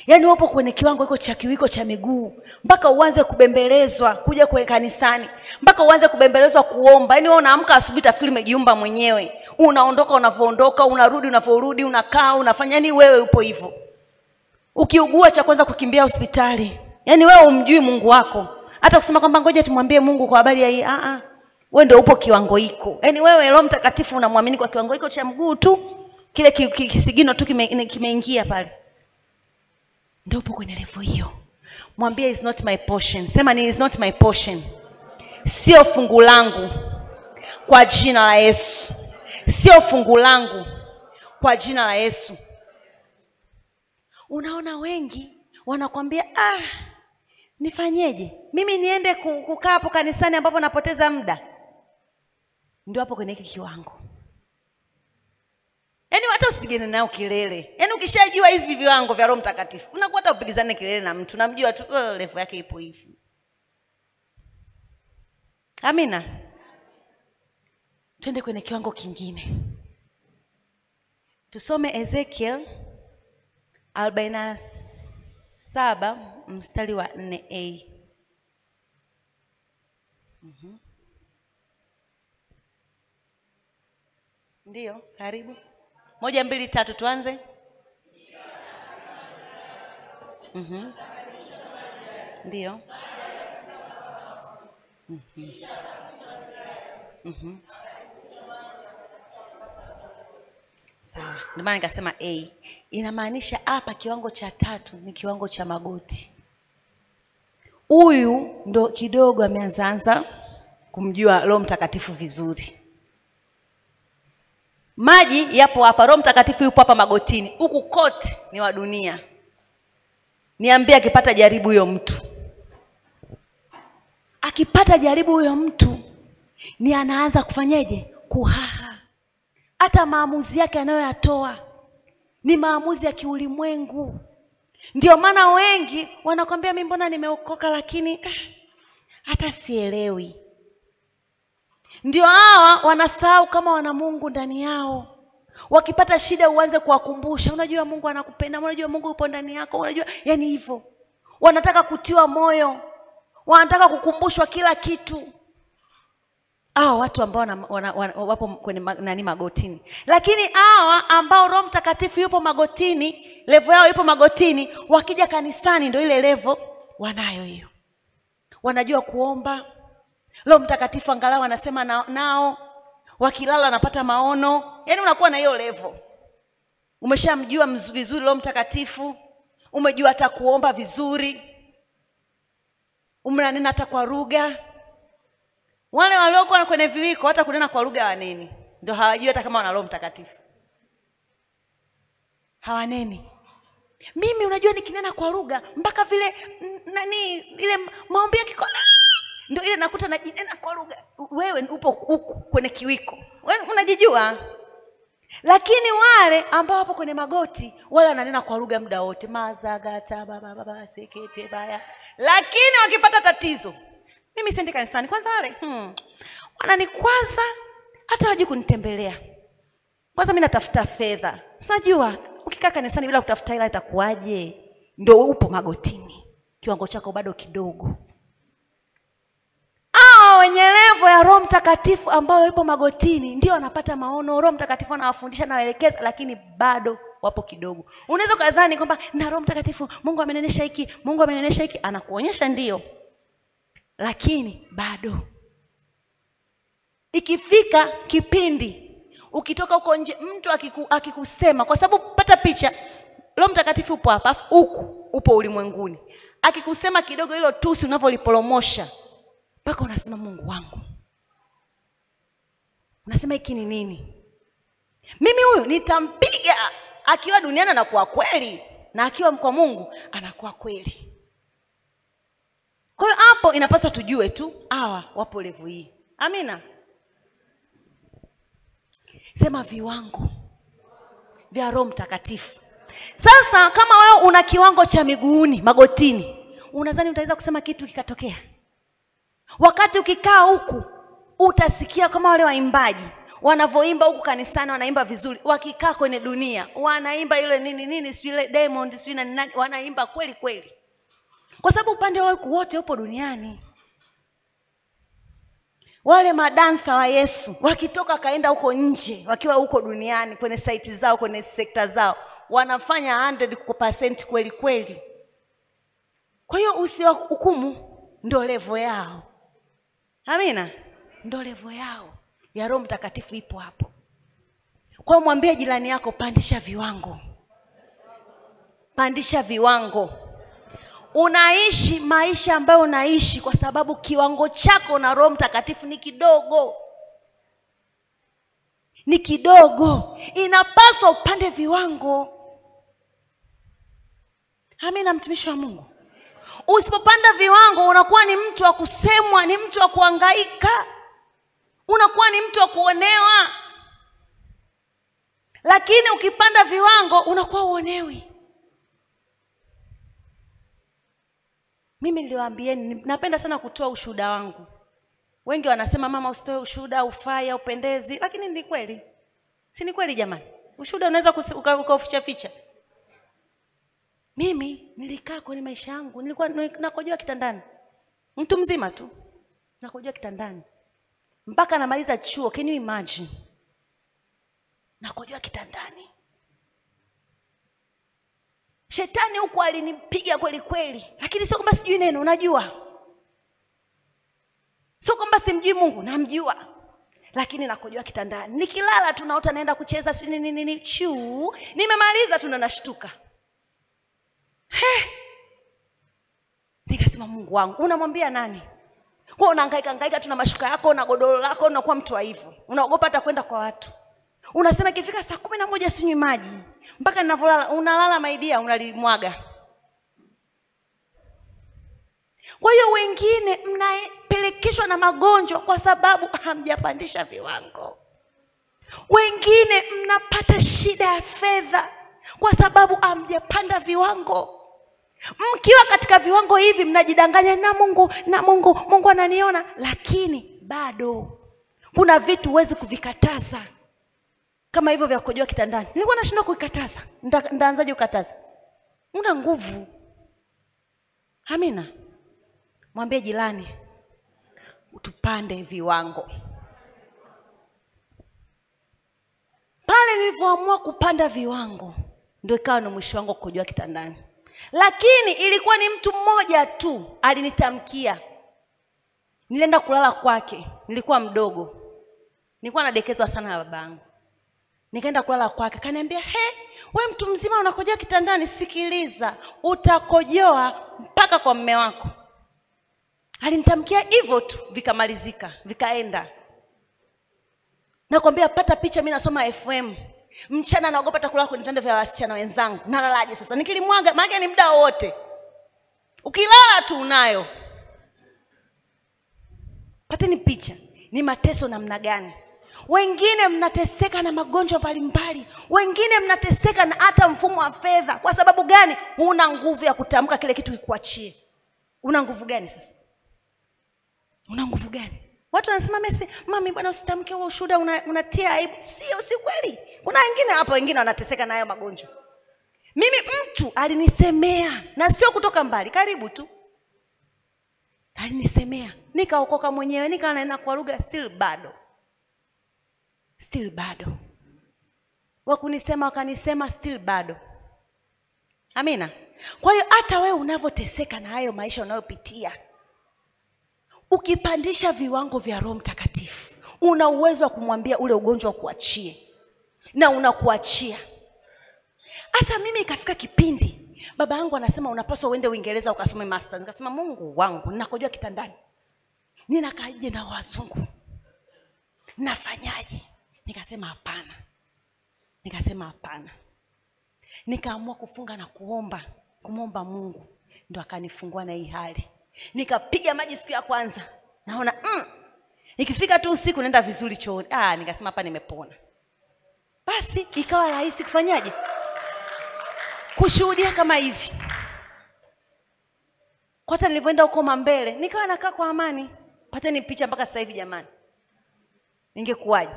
yaani upo kwenye kiwango hiko cha kiwiko cha miguu mpaka uanze kubembelezwa kuja kwenye kanisani mpaka uanze kubembelezwa kuomba yaani unaamka asubuhi tafikiri umejiumba mwenyewe unaondoka unavoondoka, unarudi unavorudi, unakaa unafanya ni yaani wewe upo hivyo ukiugua cha kwanza kukimbia hospitali yaani wewe umjui mungu wako hata kusema kwamba ngoja tumwambie mungu kwa habari ya hii ah, ah wewe ndio upo kiwango hiko yaani wewe roho mtakatifu unamwamini kwa kiwango hiko cha mguu tu kile kisigino tu kimeingia kime, pale ndio upo kwenye level hiyo mwambie is not my portion sema ni is not my portion sio fungu langu kwa jina la yesu sio fungu langu kwa jina la yesu unaona wengi wanakwambia ah nifanyeje mimi niende kukaa hapo kanisani ambapo napoteza muda ndio hapo kwenye hiki kiwango yaani hata usipigane nao kilele yaani ukishajua hizi viwango vya roho mtakatifu unakuwa hata upigizane kilele na mtu namjua tu oh, refu yake ipo hivi amina twende kwenye kiwango kingine tusome ezekiel arobaini na saba mstari wa nne a mm-hmm. Ndiyo, karibu. Moja, mbili, tatu, tuanze. mm-hmm. Ndiyo. mm-hmm. Mhm. mm-hmm. Sawa, ndio maana nikasema A inamaanisha hapa kiwango cha tatu ni kiwango cha magoti. Huyu ndo kidogo ameanzaanza kumjua Roho Mtakatifu vizuri maji yapo hapa roho mtakatifu yupo hapa magotini huku kote ni wa dunia niambie akipata jaribu huyo mtu akipata jaribu huyo mtu ni anaanza kufanyeje kuhaha hata maamuzi yake anayoyatoa ni maamuzi ya kiulimwengu ndio maana wengi wanakwambia mi mbona nimeokoka lakini eh, hata sielewi ndio hawa wanasahau kama wana mungu ndani yao wakipata shida uanze kuwakumbusha unajua mungu anakupenda unajua mungu yupo ndani yako unajua yani hivyo wanataka kutiwa moyo wanataka kukumbushwa kila kitu awa watu ambao wapo kwenye nani magotini lakini awa ambao roho mtakatifu yupo magotini levo yao ipo magotini wakija kanisani ndo ile levo wanayo hiyo wanajua kuomba roho mtakatifu angalau anasema na, nao wakilala wanapata maono yaani unakuwa na hiyo level. umeshamjua vizuri roho mtakatifu umejua hata kuomba vizuri umenena hata kwa lugha wale waliokuwa kwenye viwiko hata kunena kwa lugha waneni ndio hawajui hata kama wana roho mtakatifu hawaneni mimi unajua nikinena kwa lugha mpaka vile nani ile maombi yakikona ndio ile nakuta najinena kwa lugha, wewe upo huku kwenye kiwiko, wewe unajijua. Lakini wale ambao wapo kwenye magoti wale wananena kwa lugha muda wote mazagata baba baba sekete baya, lakini wakipata tatizo, mimi siendi kanisani. Kwanza wale hmm, wananikwaza, hata waji kunitembelea. Kwanza mimi natafuta fedha, unajua ukikaa kanisani bila kutafuta hela itakuwaje? Ndio upo magotini, kiwango chako bado kidogo maono ya roho mtakatifu ambayo ipo magotini ndio anapata maono roho mtakatifu anawafundisha anawaelekeza lakini bado wapo kidogo unaweza ukadhani kwamba na roho mtakatifu mungu amenenesha hiki mungu amenenesha hiki anakuonyesha ndio lakini bado ikifika kipindi ukitoka huko nje mtu akiku, akikusema kwa sababu pata picha roho mtakatifu upo hapa afu huku upo ulimwenguni akikusema kidogo hilo tusi unavyoliporomosha mpaka unasema mungu wangu unasema hiki ni nini mimi huyu nitampiga akiwa duniani anakuwa kweli na akiwa kwa mungu anakuwa kweli kwa hiyo hapo inapaswa tujue tu hawa wapo levu hii amina sema viwango vya roho mtakatifu sasa kama wewe una kiwango cha miguuni magotini unadhani utaweza kusema kitu kikatokea wakati ukikaa huku utasikia kama wale waimbaji wanavyoimba huku kanisani wanaimba vizuri wakikaa kwenye dunia wanaimba ile nini nini sijui ile diamond sijui nani nani wanaimba kweli kweli kwa sababu upande wangu wote upo duniani wale madansa wa yesu wakitoka kaenda huko nje wakiwa huko duniani kwenye saiti zao kwenye sekta zao wanafanya 100 kweli kweli kwa hiyo usiwahukumu ndio level yao amina ndo levo yao ya roho mtakatifu ipo hapo kwao mwambie jirani yako pandisha viwango pandisha viwango unaishi maisha ambayo unaishi kwa sababu kiwango chako na roho mtakatifu ni kidogo ni kidogo inapaswa upande viwango amina mtumishi wa mungu usipopanda viwango unakuwa ni mtu wa kusemwa ni mtu wa kuangaika unakuwa ni mtu wa kuonewa lakini ukipanda viwango unakuwa uonewi mimi niliwaambieni napenda sana kutoa ushuhuda wangu wengi wanasema mama usitoe ushuhuda ufai upendezi lakini ni kweli si ni kweli jamani ushuhuda unaweza ukaufichaficha uka mimi nilikaa kwenye maisha yangu, nilikuwa nakojoa kitandani, mtu mzima tu nakojoa kitandani mpaka namaliza chuo. Can you imagine? Nakojoa kitandani. Shetani huko alinipiga kweli kweli, lakini sio kwamba sijui neno, unajua Sio kwamba simjui Mungu, namjua lakini nakojoa kitandani, nikilala tu naota naenda kucheza sijui nini nini, chuu, nimemaliza tu ndo nashtuka He! Nikasema Mungu wangu, unamwambia nani? Kwa unahangaika hangaika, tuna mashuka yako na godoro lako, unakuwa mtu wa hivyo, unaogopa hata kwenda kwa watu. Unasema ikifika saa kumi na moja sinywi maji mpaka ninavyolala. Unalala maidia, unalimwaga. Kwa hiyo wengine mnapelekeshwa na magonjwa kwa sababu hamjapandisha viwango. Wengine mnapata shida ya fedha kwa sababu hamjapanda viwango mkiwa katika viwango hivi mnajidanganya na mungu na mungu mungu ananiona lakini bado kuna vitu huwezi kuvikataza kama hivyo vya kujua kitandani nilikuwa nashindwa kuikataza Nda, ukataza una nguvu amina mwambie jirani tupande viwango pale nilivyoamua kupanda viwango ndio ikawa ni mwisho wangu kukojua kitandani lakini ilikuwa ni mtu mmoja tu alinitamkia. Nilienda kulala kwake, nilikuwa mdogo, nilikuwa nadekezwa sana na babangu. Nikaenda kulala kwake, kaniambia he, we mtu mzima unakojoa kitandani, sikiliza, utakojoa mpaka kwa mme wako. Alinitamkia hivyo tu, vikamalizika, vikaenda. Nakwambia, pata picha, mi nasoma FM mchana naogopa takulala kwenye vitanda vya wasichana wenzangu nalalaje sasa nikilimwaga maake ni muda wowote ukilala tu unayo pateni picha ni mateso namna gani wengine mnateseka na magonjwa mbalimbali wengine mnateseka na hata mfumo wa fedha kwa sababu gani una nguvu ya kutamka kile kitu kikuachie una nguvu gani sasa una nguvu gani watu wanasema mesi mami bwana usitamke huo ushuhuda unatia una aibu sio si kweli kuna wengine hapa wengine wanateseka nayo magonjwa mimi mtu alinisemea na sio kutoka mbali karibu tu alinisemea nikaokoka mwenyewe nikawa naenda kwa lugha still bado still bado wakunisema wakanisema still bado amina kwa hiyo hata wewe unavyoteseka na hayo maisha unayopitia ukipandisha viwango vya roho mtakatifu una uwezo wa kumwambia ule ugonjwa kuachie na unakuachia hasa mimi ikafika kipindi baba yangu anasema unapaswa uende uingereza ukasome masters nikasema mungu wangu nakojua kitandani ninakaje na wazungu nafanyaje nikasema hapana nikasema hapana nikaamua kufunga na kuomba kumwomba mungu ndo akanifungua na hii hali nikapiga maji siku ya kwanza naona mm, ikifika tu usiku naenda vizuri chooni ah, nikasema hapa nimepona basi ikawa rahisi kufanyaje kushuhudia kama hivi kwata nilivyoenda huko mambele nikawa nakaa kwa amani pateni picha mpaka sasa hivi jamani ningekuwaje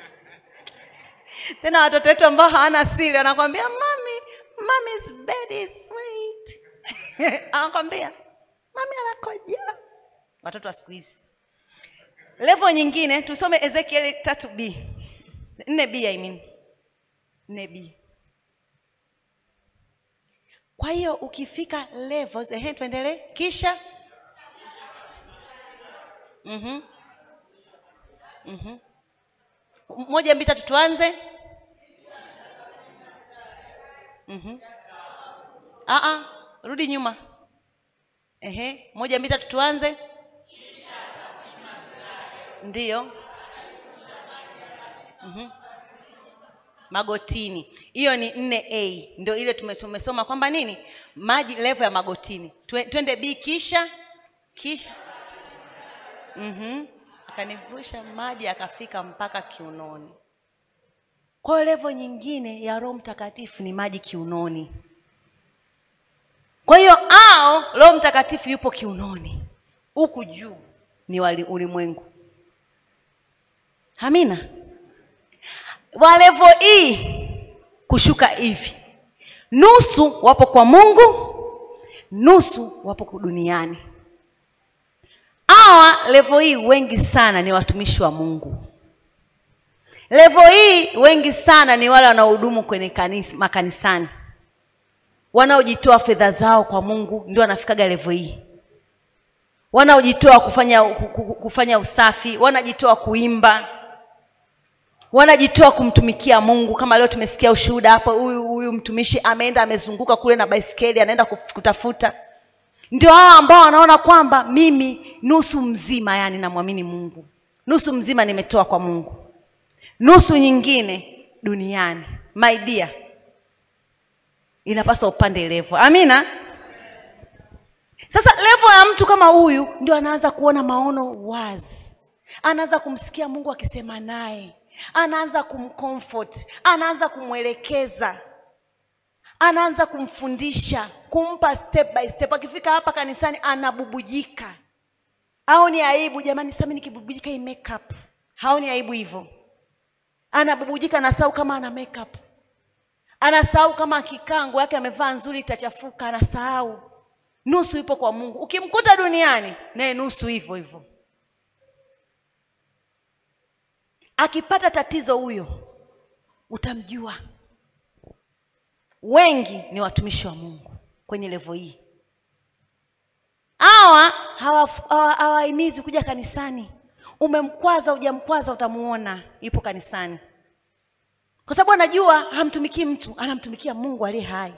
*laughs* tena watoto wetu ambao hawana sili wanakwambia mami mami's bed is sweet *laughs* anakwambia mami anakoja watoto wa siku hizi level nyingine tusome ezekieli tatu b nne b I mean. nne b kwa hiyo ukifika levels ehe tuendelee kisha mm-hmm. Mm-hmm. moja mbili tatu tuanze mm-hmm. rudi nyuma ehe moja mbili tatu tuanze Ndiyo. Mm-hmm. Magotini. Hiyo ni nne a ndio ile tumesoma kwamba nini, maji levo ya magotini. Twende b kisha kisha mm-hmm. Akanivusha maji akafika mpaka kiunoni. Kwa levo nyingine ya Roho Mtakatifu ni maji kiunoni. Kwa hiyo ao Roho Mtakatifu yupo kiunoni, huku juu ni ulimwengu Amina. Wa level hii e, kushuka hivi, nusu wapo kwa Mungu, nusu wapo duniani. Hawa level hii e wengi sana ni watumishi wa Mungu. Level hii e wengi sana ni wale wanaohudumu kwenye kanisa, makanisani wanaojitoa fedha zao kwa Mungu ndio wanafikaga level hii. Wanaojitoa kufanya kufanya usafi, wanajitoa kuimba, wanajitoa kumtumikia mungu kama leo tumesikia ushuhuda hapa huyu huyu mtumishi ameenda amezunguka kule na baiskeli anaenda kutafuta ndio hao ambao wanaona kwamba mimi nusu mzima yani namwamini mungu nusu mzima nimetoa kwa mungu nusu nyingine duniani maidia inapaswa upande levo amina sasa levo ya mtu kama huyu ndio anaanza kuona maono wazi anaanza kumsikia mungu akisema naye anaanza kumcomfort, anaanza kumwelekeza, anaanza kumfundisha, kumpa step by step. Akifika hapa kanisani anabubujika, au ni aibu jamani? Sasa mimi nikibubujika hii makeup, hao ni aibu hivyo? Anabubujika, anasahau kama ana makeup, anasahau kama akikaa nguo yake amevaa nzuri itachafuka, anasahau nusu ipo kwa Mungu. Ukimkuta duniani naye nusu hivyo hivyo akipata tatizo huyo utamjua. Wengi ni watumishi wa Mungu kwenye levo hii. Hawa hawahimizi kuja kanisani. Umemkwaza ujamkwaza, utamuona ipo kanisani, kwa sababu anajua hamtumikii mtu, anamtumikia Mungu aliye hai.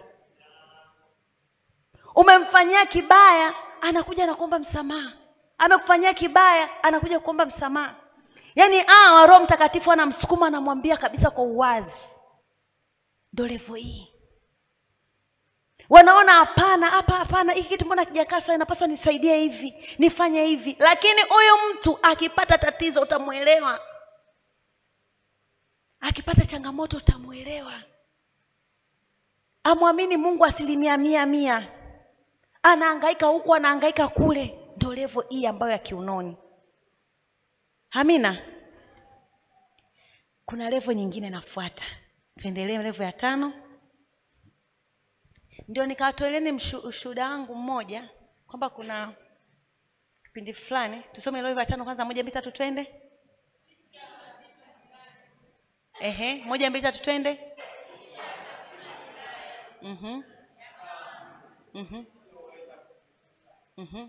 Umemfanyia kibaya, anakuja na kuomba msamaha. Amekufanyia kibaya, anakuja kuomba msamaha yaani wa ah, roho mtakatifu anamsukuma anamwambia kabisa kwa uwazi ndo levo hii wanaona hapana hapa hapana hiki kitu mbona kijakaa sana inapaswa nisaidie hivi nifanye hivi lakini huyu mtu akipata tatizo utamwelewa akipata changamoto utamwelewa amwamini mungu asilimia mia mia anaangaika huku anaangaika kule ndo levo hii ambayo ya kiunoni Amina. Kuna levo nyingine nafuata, tuendelee levo ya tano. Ndio nikawatoleni ushuhuda wangu mmoja kwamba kuna kipindi fulani, tusome levo ya tano kwanza, moja mbili tatu, twende. Ehe, moja mbili tatu, twende. Mhm. Mhm. Mhm.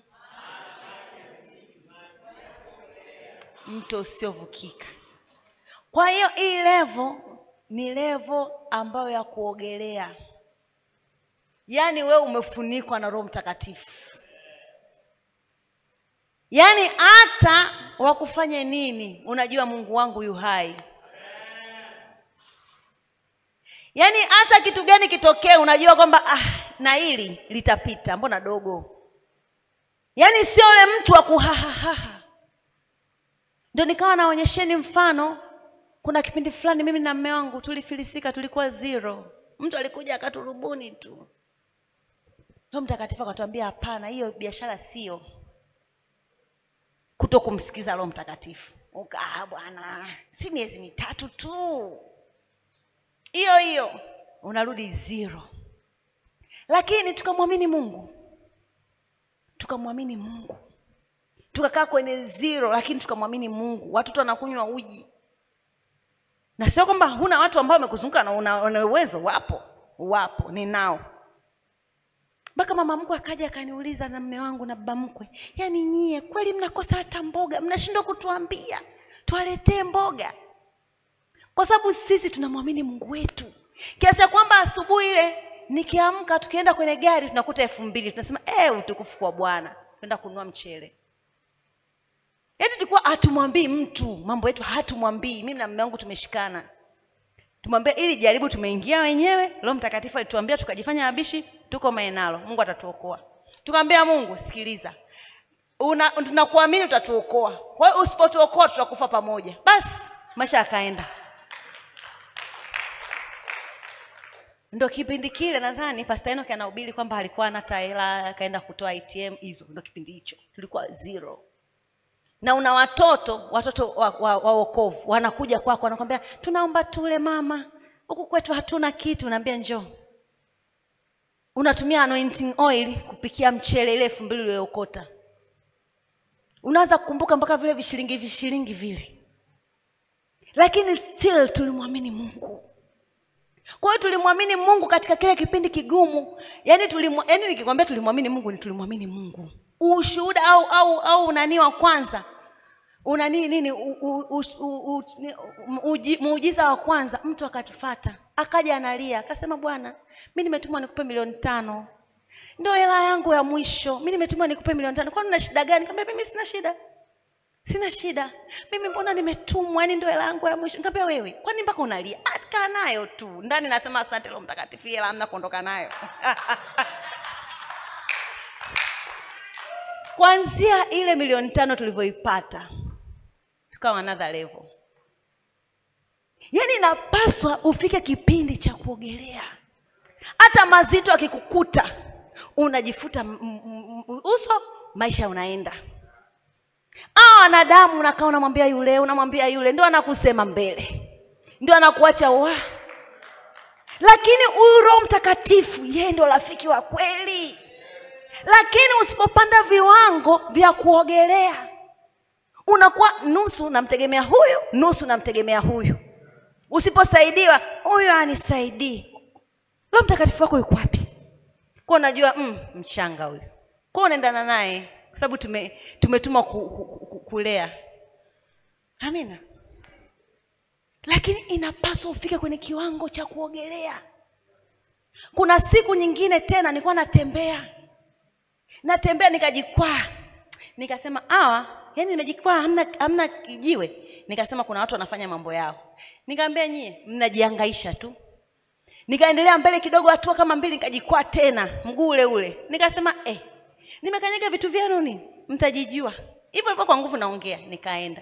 mto usiovukika. Kwa hiyo hii levo ni levo ambayo ya kuogelea, yaani wewe umefunikwa na Roho Mtakatifu, yaani hata wakufanye nini, unajua Mungu wangu yu hai. Yaani hata kitu gani kitokee, unajua kwamba ah, na hili litapita, mbona dogo. Yaani sio yule mtu wa kuhahaha ndio nikawa naonyesheni mfano kuna kipindi fulani mimi na mme wangu tulifilisika tulikuwa zero mtu alikuja akaturubuni tu roho mtakatifu akatuambia hapana hiyo biashara sio kuto kumsikiza roho mtakatifu ukaa ah, bwana si miezi mitatu tu hiyo hiyo unarudi zero lakini tukamwamini mungu tukamwamini mungu tukakaa kwenye zero lakini tukamwamini mungu watoto wanakunywa uji na sio kwamba huna watu ambao wamekuzunguka na una uwezo wapo wapo ninao mpaka mama mkwe akaja akaniuliza na mme wangu na baba mkwe yaani nyie kweli mnakosa hata mboga mnashindwa kutuambia tuwaletee mboga kwa sababu sisi tunamwamini mungu wetu kiasi ya kwamba asubuhi ile nikiamka tukienda kwenye gari tunakuta elfu mbili tunasema e, utukufu kwa bwana tuenda kununua mchele yaani tulikuwa hatumwambii mtu mambo yetu hatumwambii mimi na mume wangu tumeshikana tumwambia ili jaribu tumeingia wenyewe roho mtakatifu alituambia tukajifanya abishi tuko maenalo mungu atatuokoa tukamwambia mungu sikiliza una tunakuamini utatuokoa kwa hiyo usipotuokoa tutakufa pamoja basi maisha yakaenda ndo kipindi kile nadhani pastainoki anahubiri kwamba alikuwa anataela akaenda kutoa atm hizo ndo kipindi hicho tulikuwa zero na una watoto watoto waokovu wa, wa wanakuja kwako wanakwambia tunaomba tule mama huku kwetu hatuna kitu unaambia njoo unatumia anointing oil kupikia mchele ile elfu mbili uliyookota unaanza kukumbuka mpaka vile vishilingi vishilingi vile lakini still tulimwamini mungu kwa hiyo tulimwamini mungu katika kile kipindi kigumu yaani tulimu, yaani nikikwambia tulimwamini mungu ni tulimwamini mungu ushuhuda au au au nani wa kwanza una nini nini muujiza wa kwanza mtu akatufata akaja analia akasema bwana mi nimetumwa nikupe milioni tano ndio hela yangu ya mwisho mi nimetumwa nikupe milioni tano kwani una shida gani kaambia mimi sina shida sina shida mimi mbona nimetumwa yani ndio hela yangu ya mwisho nikamwambia wewe kwani mpaka unalia ah, kaa nayo tu ndani nasema asante lo mtakatifu hela amna kuondoka nayo *laughs* kwanzia ile milioni tano tulivyoipata tukawa another level. Yaani inapaswa ufike kipindi cha kuogelea, hata mazito akikukuta unajifuta uso, maisha unaenda. Aa, ah, wanadamu unakaa unamwambia yule unamwambia yule, ndio anakusema mbele, ndio anakuacha wa lakini huyu Roho Mtakatifu yeye ndio rafiki wa kweli. Lakini usipopanda viwango vya kuogelea, unakuwa nusu namtegemea huyu nusu namtegemea huyu usiposaidiwa huyu anisaidii lo mtakatifu wako yuko wapi kwa unajua mm, mchanga huyu kwa unaendana naye kwa sababu tume, tumetuma ku, ku, ku, kulea amina lakini inapaswa ufike kwenye kiwango cha kuogelea kuna siku nyingine tena nilikuwa natembea natembea nikajikwaa nikasema awa yaani nimejikwaa hamna hamna jiwe nikasema kuna watu wanafanya mambo yao nikamwambia nyie mnajiangaisha tu nikaendelea mbele kidogo hatua kama mbili nikajikwaa tena mguu ule ule nikasema eh, nimekanyaga vitu vyenu ni mtajijua hivyo hivyo kwa nguvu naongea nikaenda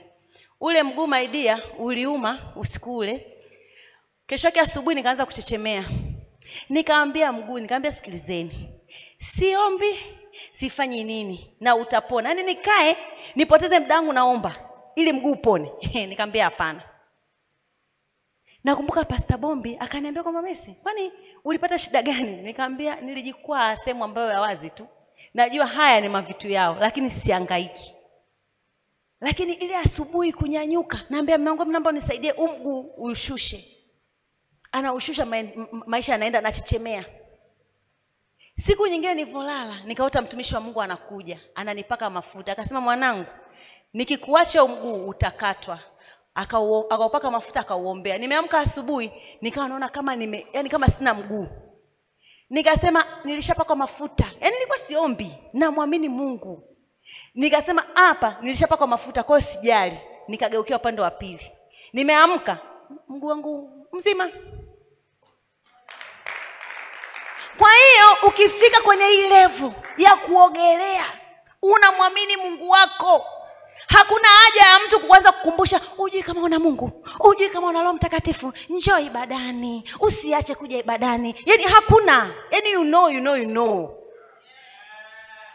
ule mguu maidia uliuma usiku ule kesho yake asubuhi nikaanza kuchechemea nikaambia mguu nikaambia sikilizeni siombi sifanyi nini na utapona yani nikae nipoteze muda wangu naomba ili mguu upone *laughs* nikamwambia hapana nakumbuka pasta bombi akaniambia kwamba mesi kwani ulipata shida gani nikaambia nilijikwaa sehemu ambayo ya wazi tu najua haya ni mavitu yao lakini siangaiki lakini ile asubuhi kunyanyuka naambia mmeangu mnamba nisaidie umguu ushushe anaushusha ma- maisha yanaenda nachechemea Siku nyingine nilivyolala nikaota mtumishi wa Mungu anakuja ananipaka mafuta, akasema, mwanangu, nikikuacha mguu utakatwa. Akaupaka mafuta akauombea. Nimeamka asubuhi nikawa naona kama nime, yani kama sina mguu. Nikasema nilishapakwa mafuta, yani nilikuwa siombi, namwamini Mungu. Nikasema hapa nilishapakwa mafuta, kwa sijali. Nikageukia upande wa pili, nimeamka mguu wangu mzima kwa hiyo ukifika kwenye hii levo ya kuogelea unamwamini mungu wako hakuna haja ya mtu kuanza kukumbusha ujui kama una mungu ujui kama una roho mtakatifu njoo ibadani usiache kuja ibadani yani hakuna yani you know, you know, you know.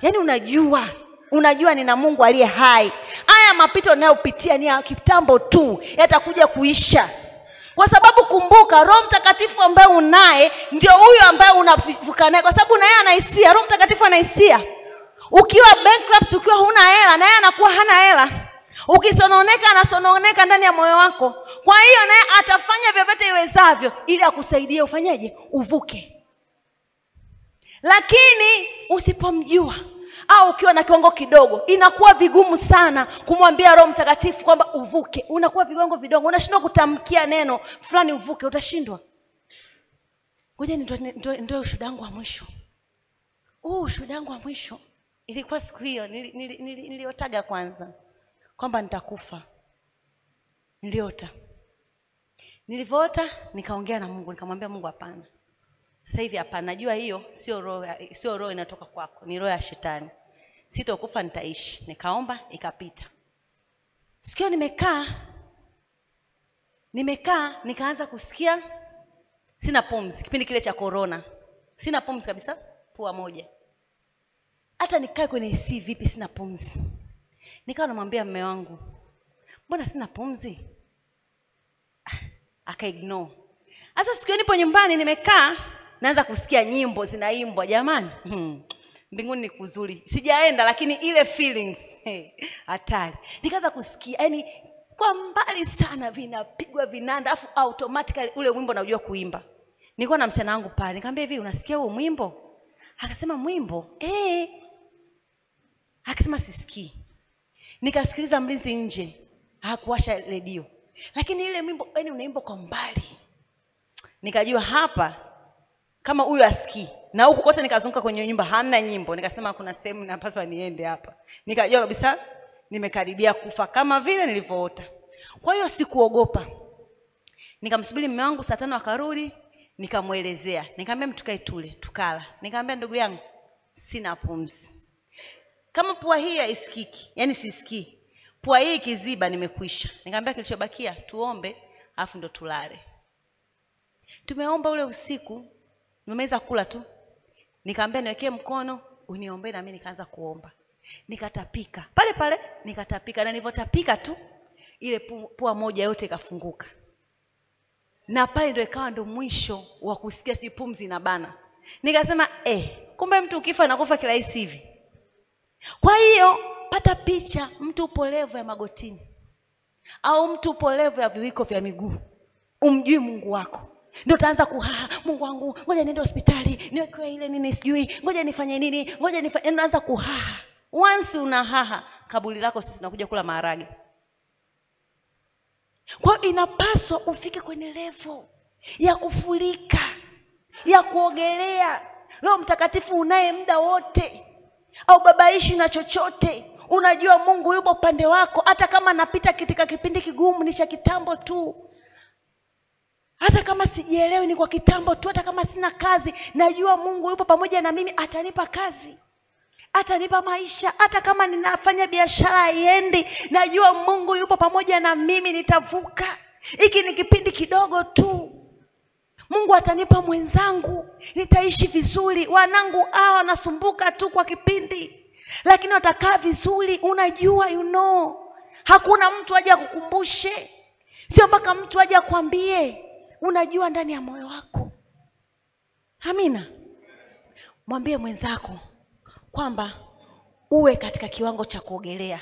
yani unajua unajua nina mungu aliye hai haya mapito anayopitia ni ya kitambo tu yatakuja kuisha kwa sababu kumbuka roho mtakatifu ambaye unaye ndio huyo ambaye unavuka naye kwa sababu naye anahisia roho mtakatifu anahisia ukiwa bankrupt ukiwa huna hela naye anakuwa hana hela ukisononeka anasononeka ndani ya moyo wako kwa hiyo naye atafanya vyovyote iwezavyo ili akusaidie ufanyeje uvuke lakini usipomjua au ukiwa na kiwango kidogo inakuwa vigumu sana kumwambia roho mtakatifu kwamba uvuke unakuwa viwango vidogo unashindwa kutamkia neno fulani uvuke utashindwa ngoja ndio ushuhuda wangu wa mwisho huu ushuhuda wangu wa mwisho ilikuwa siku hiyo niliotaga nili, nili, nili kwanza kwamba nitakufa niliota nilivyoota nikaongea na mungu nikamwambia mungu hapana sasa hivi hapa najua hiyo sio roho, sio roho inatoka kwako, ni roho ya shetani. Sitokufa nitaishi. Nikaomba ikapita. Sikio nimekaa nimekaa nikaanza kusikia sina pumzi, kipindi kile cha corona, sina pumzi kabisa, pua moja. Hata nikae kwenye AC vipi, sina pumzi. Nikawa namwambia mume wangu, mbona sina pumzi? Ah, Sasa nipo nyumbani nimekaa naanza kusikia nyimbo zinaimbwa jamani hmm. mbinguni ni kuzuri sijaenda lakini ile feelings hatari hey. nikaanza kusikia yani kwa mbali sana vinapigwa vinanda afu automatically ule wimbo naujua kuimba nilikuwa na msichana wangu pale nikamwambia hivi unasikia huo mwimbo akasema mwimbo eh. akasema sisikii nikasikiliza mlinzi nje hakuwasha redio lakini ile mwimbo yani unaimba kwa mbali nikajua hapa kama huyu asikii na huku kote nikazunguka kwenye nyumba hamna nyimbo nikasema kuna sehemu napaswa niende hapa nikajua kabisa nimekaribia kufa kama vile nilivyoota kwa hiyo sikuogopa nikamsubiri mme wangu saa tano akarudi nikamwelezea nikamwambia mtukae tule tukala nikamwambia ndugu yangu sina pumzi kama pua hii haisikiki yani sisikii pua hii ikiziba nimekwisha nikamwambia kilichobakia tuombe alafu ndo tulale tumeomba ule usiku nimemaliza kula tu, nikaambia niwekee mkono uniombee, nami nikaanza kuomba, nikatapika pale pale, nikatapika na nilivyotapika tu ile pua moja yote ikafunguka, na pale ndio ikawa ndo mwisho wa kusikia sijui pumzi na bana. Nikasema eh, kumbe mtu ukifa nakufa kirahisi hivi. Kwa hiyo pata picha, mtu upolevu ya magotini au mtu upolevu ya viwiko vya miguu, umjui Mungu wako ndio utaanza kuhaha mungu wangu ngoja niende hospitali niwekewe ile nini sijui ngoja nifanye nini ngoja nifanye yaani unaanza kuhaha once haha ah, kabuli lako sisi tunakuja kula maharage kwa inapaswa ufike kwenye levo ya kufurika ya kuogelea leo mtakatifu unaye muda wote au babaishi na chochote unajua mungu yupo upande wako hata kama napita katika kipindi kigumu ni cha kitambo tu hata kama sijielewi ni kwa kitambo tu hata kama sina kazi najua mungu yupo pamoja na mimi atanipa kazi atanipa maisha hata kama ninafanya biashara iendi najua mungu yupo pamoja na mimi nitavuka hiki ni kipindi kidogo tu mungu atanipa mwenzangu nitaishi vizuri wanangu hawa wanasumbuka tu kwa kipindi lakini watakaa vizuri unajua you know hakuna mtu aje akukumbushe sio mpaka mtu aje akwambie unajua ndani ya moyo wako amina mwambie mwenzako kwamba uwe katika kiwango cha kuogelea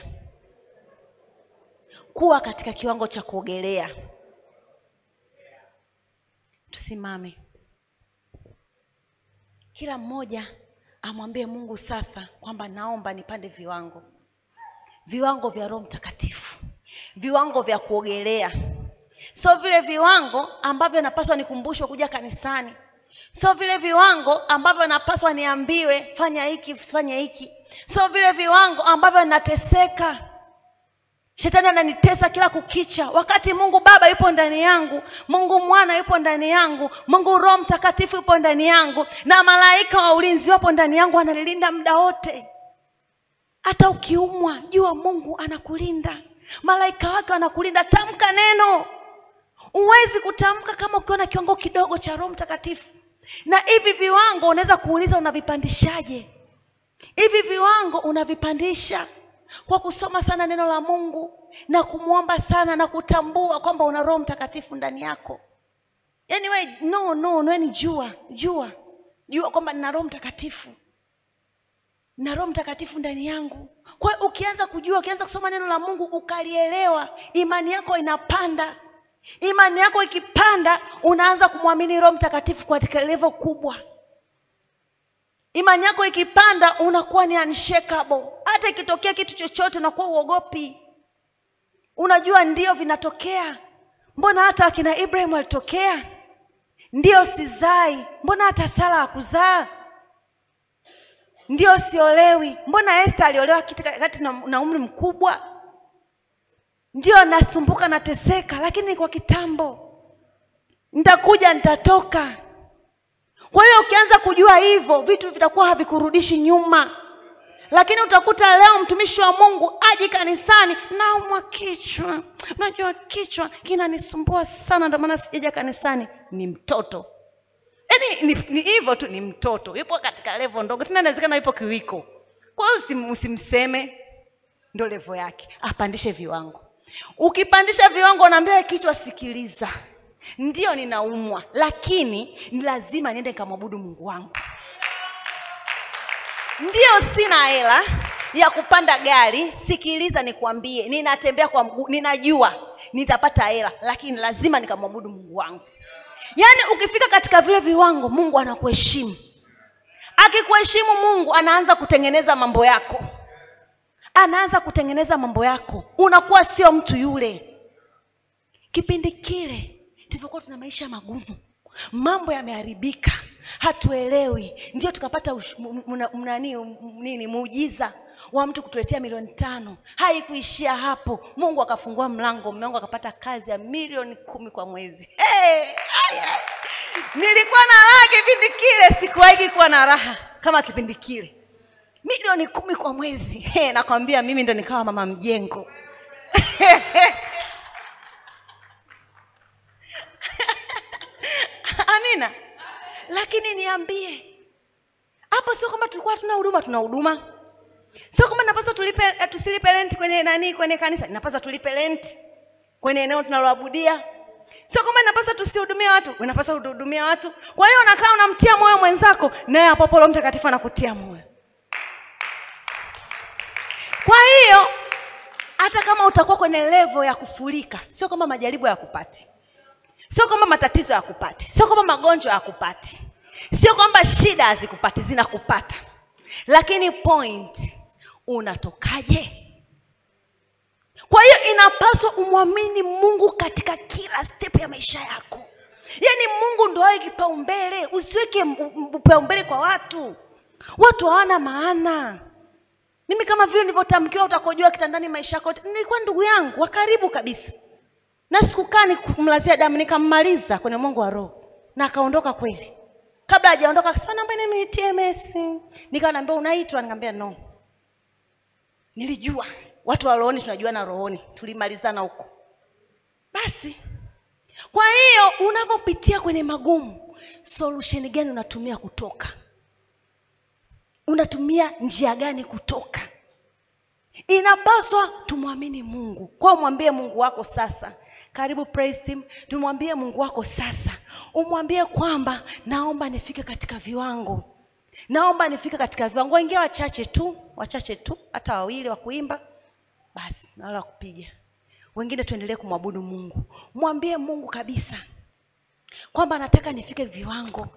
kuwa katika kiwango cha kuogelea tusimame kila mmoja amwambie mungu sasa kwamba naomba nipande viwango viwango vya roho mtakatifu viwango vya kuogelea so vile viwango ambavyo napaswa nikumbushwe kuja kanisani so vile viwango ambavyo napaswa niambiwe fanya hiki usifanye hiki so vile viwango ambavyo nateseka shetani ananitesa kila kukicha wakati mungu baba yupo ndani yangu mungu mwana yupo ndani yangu mungu roho mtakatifu yupo ndani yangu na malaika wa ulinzi wapo ndani yangu ananilinda muda wote hata ukiumwa jua mungu anakulinda malaika wake wanakulinda tamka neno huwezi kutamka kama ukiwa na kiwango kidogo cha roho mtakatifu na hivi viwango unaweza kuuliza unavipandishaje hivi viwango unavipandisha kwa kusoma sana neno la mungu na kumwomba sana na kutambua kwamba una roho mtakatifu ndani yako yaani we no no no ni jua jua jua kwamba nina roho mtakatifu na roho mtakatifu ndani yangu kwa hiyo ukianza kujua ukianza kusoma neno la mungu ukalielewa imani yako inapanda imani yako ikipanda unaanza kumwamini roho mtakatifu katika levo kubwa imani yako ikipanda unakuwa ni unshakable hata ikitokea kitu chochote unakuwa uogopi unajua ndio vinatokea mbona hata akina ibrahim walitokea ndio sizai mbona hata sara akuzaa ndio siolewi mbona este aliolewa kati na umri mkubwa ndio nasumbuka nateseka lakini kwa kitambo nitakuja nitatoka kwa hiyo ukianza kujua hivyo vitu vitakuwa havikurudishi nyuma lakini utakuta leo mtumishi wa mungu aji kanisani naumwa kichwa unajua kichwa kinanisumbua sana ndio maana sijaja kanisani ni mtoto yaani ni hivyo tu ni mtoto yupo katika levo ndogo tena inawezekana yupo kiwiko kwa hiyo usim, usimseme ndo levo yake apandishe viwango ukipandisha viwango naambia kichwa sikiliza ndiyo ninaumwa lakini ni lazima niende nikamwabudu mungu wangu ndiyo sina hela ya kupanda gari sikiliza nikwambie ninatembea kwa mguu ninajua nitapata hela lakini lazima nikamwabudu mungu wangu yaani ukifika katika vile viwango mungu anakuheshimu akikuheshimu mungu anaanza kutengeneza mambo yako anaanza kutengeneza mambo yako, unakuwa sio mtu yule. Kipindi kile tulivyokuwa tuna maisha magumu, mambo yameharibika, hatuelewi, ndio tukapata nani nini, muujiza wa mtu kutuletea milioni tano. Haikuishia hapo, Mungu akafungua mlango, mume wangu akapata kazi ya milioni kumi kwa mwezi. Hey, nilikuwa na raha kipindi kile, sikuwahi kuwa na raha kama kipindi kile milioni kumi kwa mwezi hey, nakwambia mimi ndo nikawa mama mjengo *laughs* amina lakini niambie hapo sio kwamba tulikuwa tuna huduma tuna huduma sio kwamba napasa tulipe eh, tusilipe rent kwenye nani kwenye kanisa napasa tulipe rent kwenye eneo tunaloabudia sio kwamba napasa tusihudumia watu unapasa uhudumia watu kwa hiyo unakaa unamtia moyo mwenzako naye apopolo mtakatifu anakutia moyo kwa hiyo hata kama utakuwa kwenye levo ya kufurika, sio kwamba majaribu kupati sio kwamba matatizo yakupati, sio kwamba magonjwa ya kupati sio kwamba shida hazikupati, zinakupata, lakini point unatokaje? Kwa hiyo inapaswa umwamini Mungu katika kila step ya maisha yako, yaani Mungu ndo awe kipaumbele, usiweke upaumbele kwa watu. Watu hawana maana mimi kama vile nilivyotamkiwa utakojua kitandani maisha yako yote nilikuwa ndugu yangu wa karibu kabisa na sikukaa nikumlazia damu nikammaliza kwenye mungu wa roho na akaondoka kweli kabla hajaondoka akasema naomba neno nitie mesi nikawa naambia unaitwa nikamwambia no nilijua watu wa rohoni tunajua na rohoni tulimalizana huko basi kwa hiyo unavyopitia kwenye magumu solution gani unatumia kutoka unatumia njia gani kutoka inapaswa tumwamini mungu kwa umwambie mungu wako sasa karibu praise team tumwambie mungu wako sasa umwambie kwamba naomba nifike katika viwango naomba nifike katika viwango wengine wachache tu wachache tu hata wawili wa kuimba basi na wala kupiga wengine tuendelee kumwabudu mungu mwambie mungu kabisa kwamba nataka nifike viwango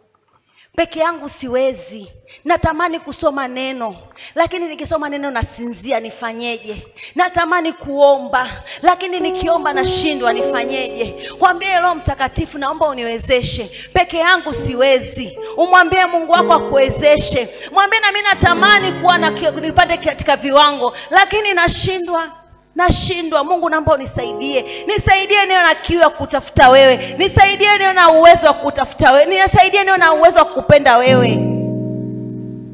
peke yangu siwezi natamani kusoma neno lakini nikisoma neno nasinzia nifanyeje natamani kuomba lakini nikiomba nashindwa nifanyeje kwambie roho mtakatifu naomba uniwezeshe peke yangu siwezi umwambie mungu wako akuwezeshe mwambie nami natamani kuwa na nipande katika viwango lakini nashindwa nashindwa mungu naomba unisaidie nisaidie niyo na kiu ya kutafuta wewe nisaidie niyo na uwezo wa kutafuta wewe nisaidie niyo na uwezo wa kupenda wewe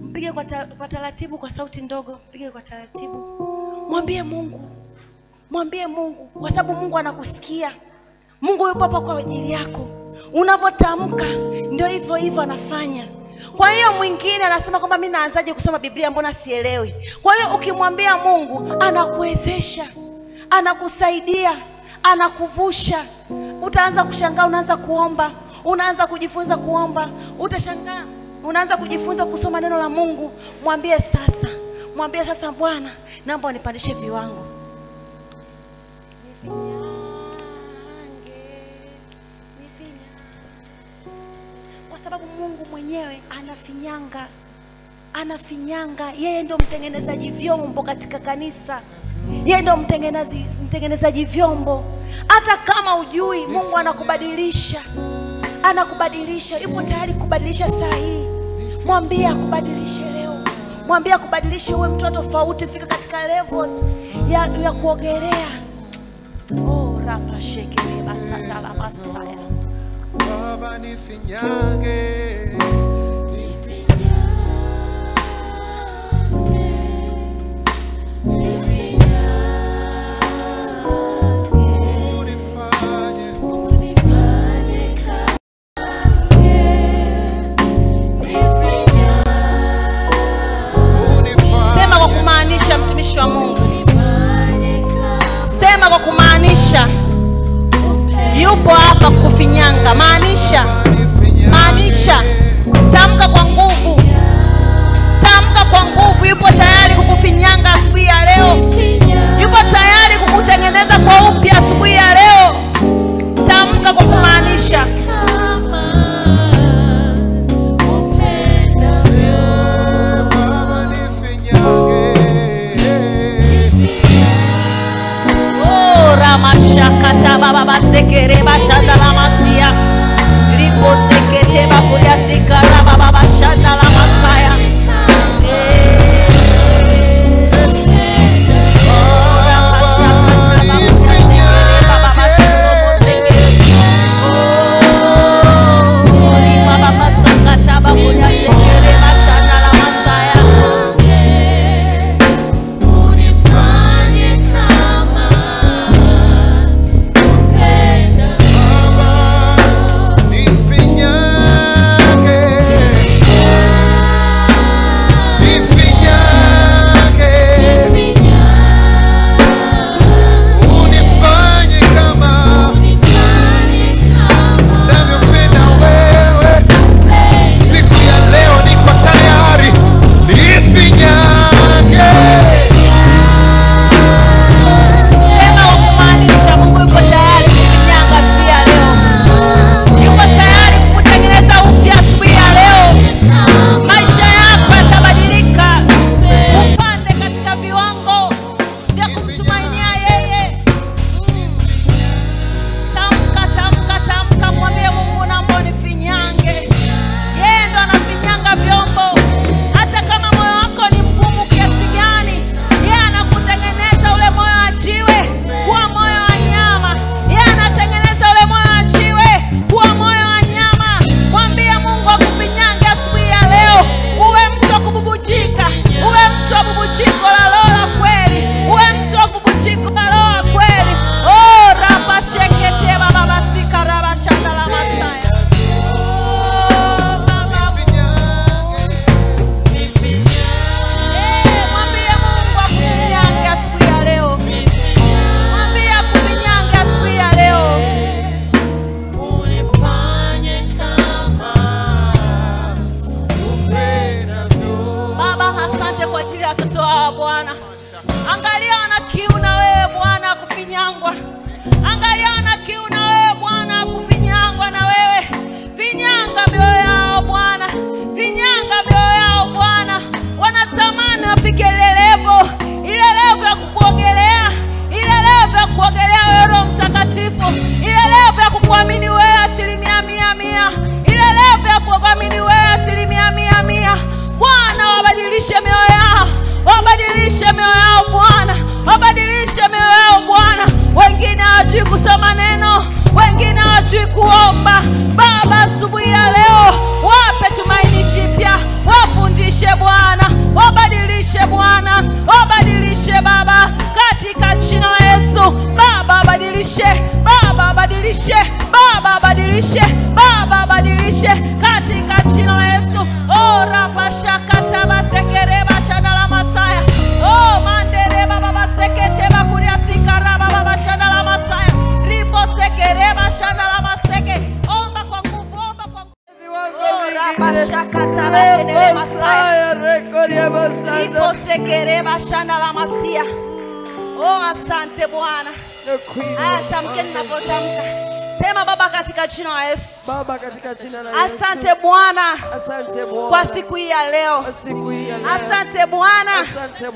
mpige kwa, ta, kwa taratibu kwa sauti ndogo mpige kwa taratibu mwambie mungu mwambie mungu kwa sababu mungu anakusikia mungu yupo hapa kwa ajili yako unavyotamka ndio hivyo hivyo anafanya kwa hiyo mwingine anasema kwamba mimi naanzaje kusoma biblia mbona sielewi kwa hiyo ukimwambia mungu anakuwezesha anakusaidia anakuvusha utaanza kushangaa unaanza kuomba unaanza kujifunza kuomba utashangaa unaanza kujifunza kusoma neno la mungu mwambie sasa mwambie sasa bwana naomba unipandishe viwango sababu Mungu mwenyewe anafinyanga, anafinyanga. Yeye ndio mtengenezaji vyombo katika kanisa, yeye ndio mtengenezaji, mtengenezaji vyombo. Hata kama ujui, Mungu anakubadilisha, anakubadilisha, yupo tayari kubadilisha saa hii. Mwambie akubadilishe leo, mwambie akubadilishe uwe mtu tofauti, fika katika levels ya, ya kuogelea. Oh, rapa shekele basandala basaya waba nifinyange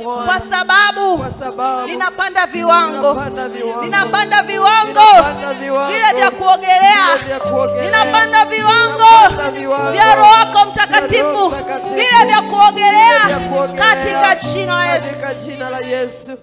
kwa sababu, linapanda viwango linapanda viwango vile vya kuogelea linapanda viwango vya Roho Mtakatifu vile vya kuogelea katika jina la Yesu.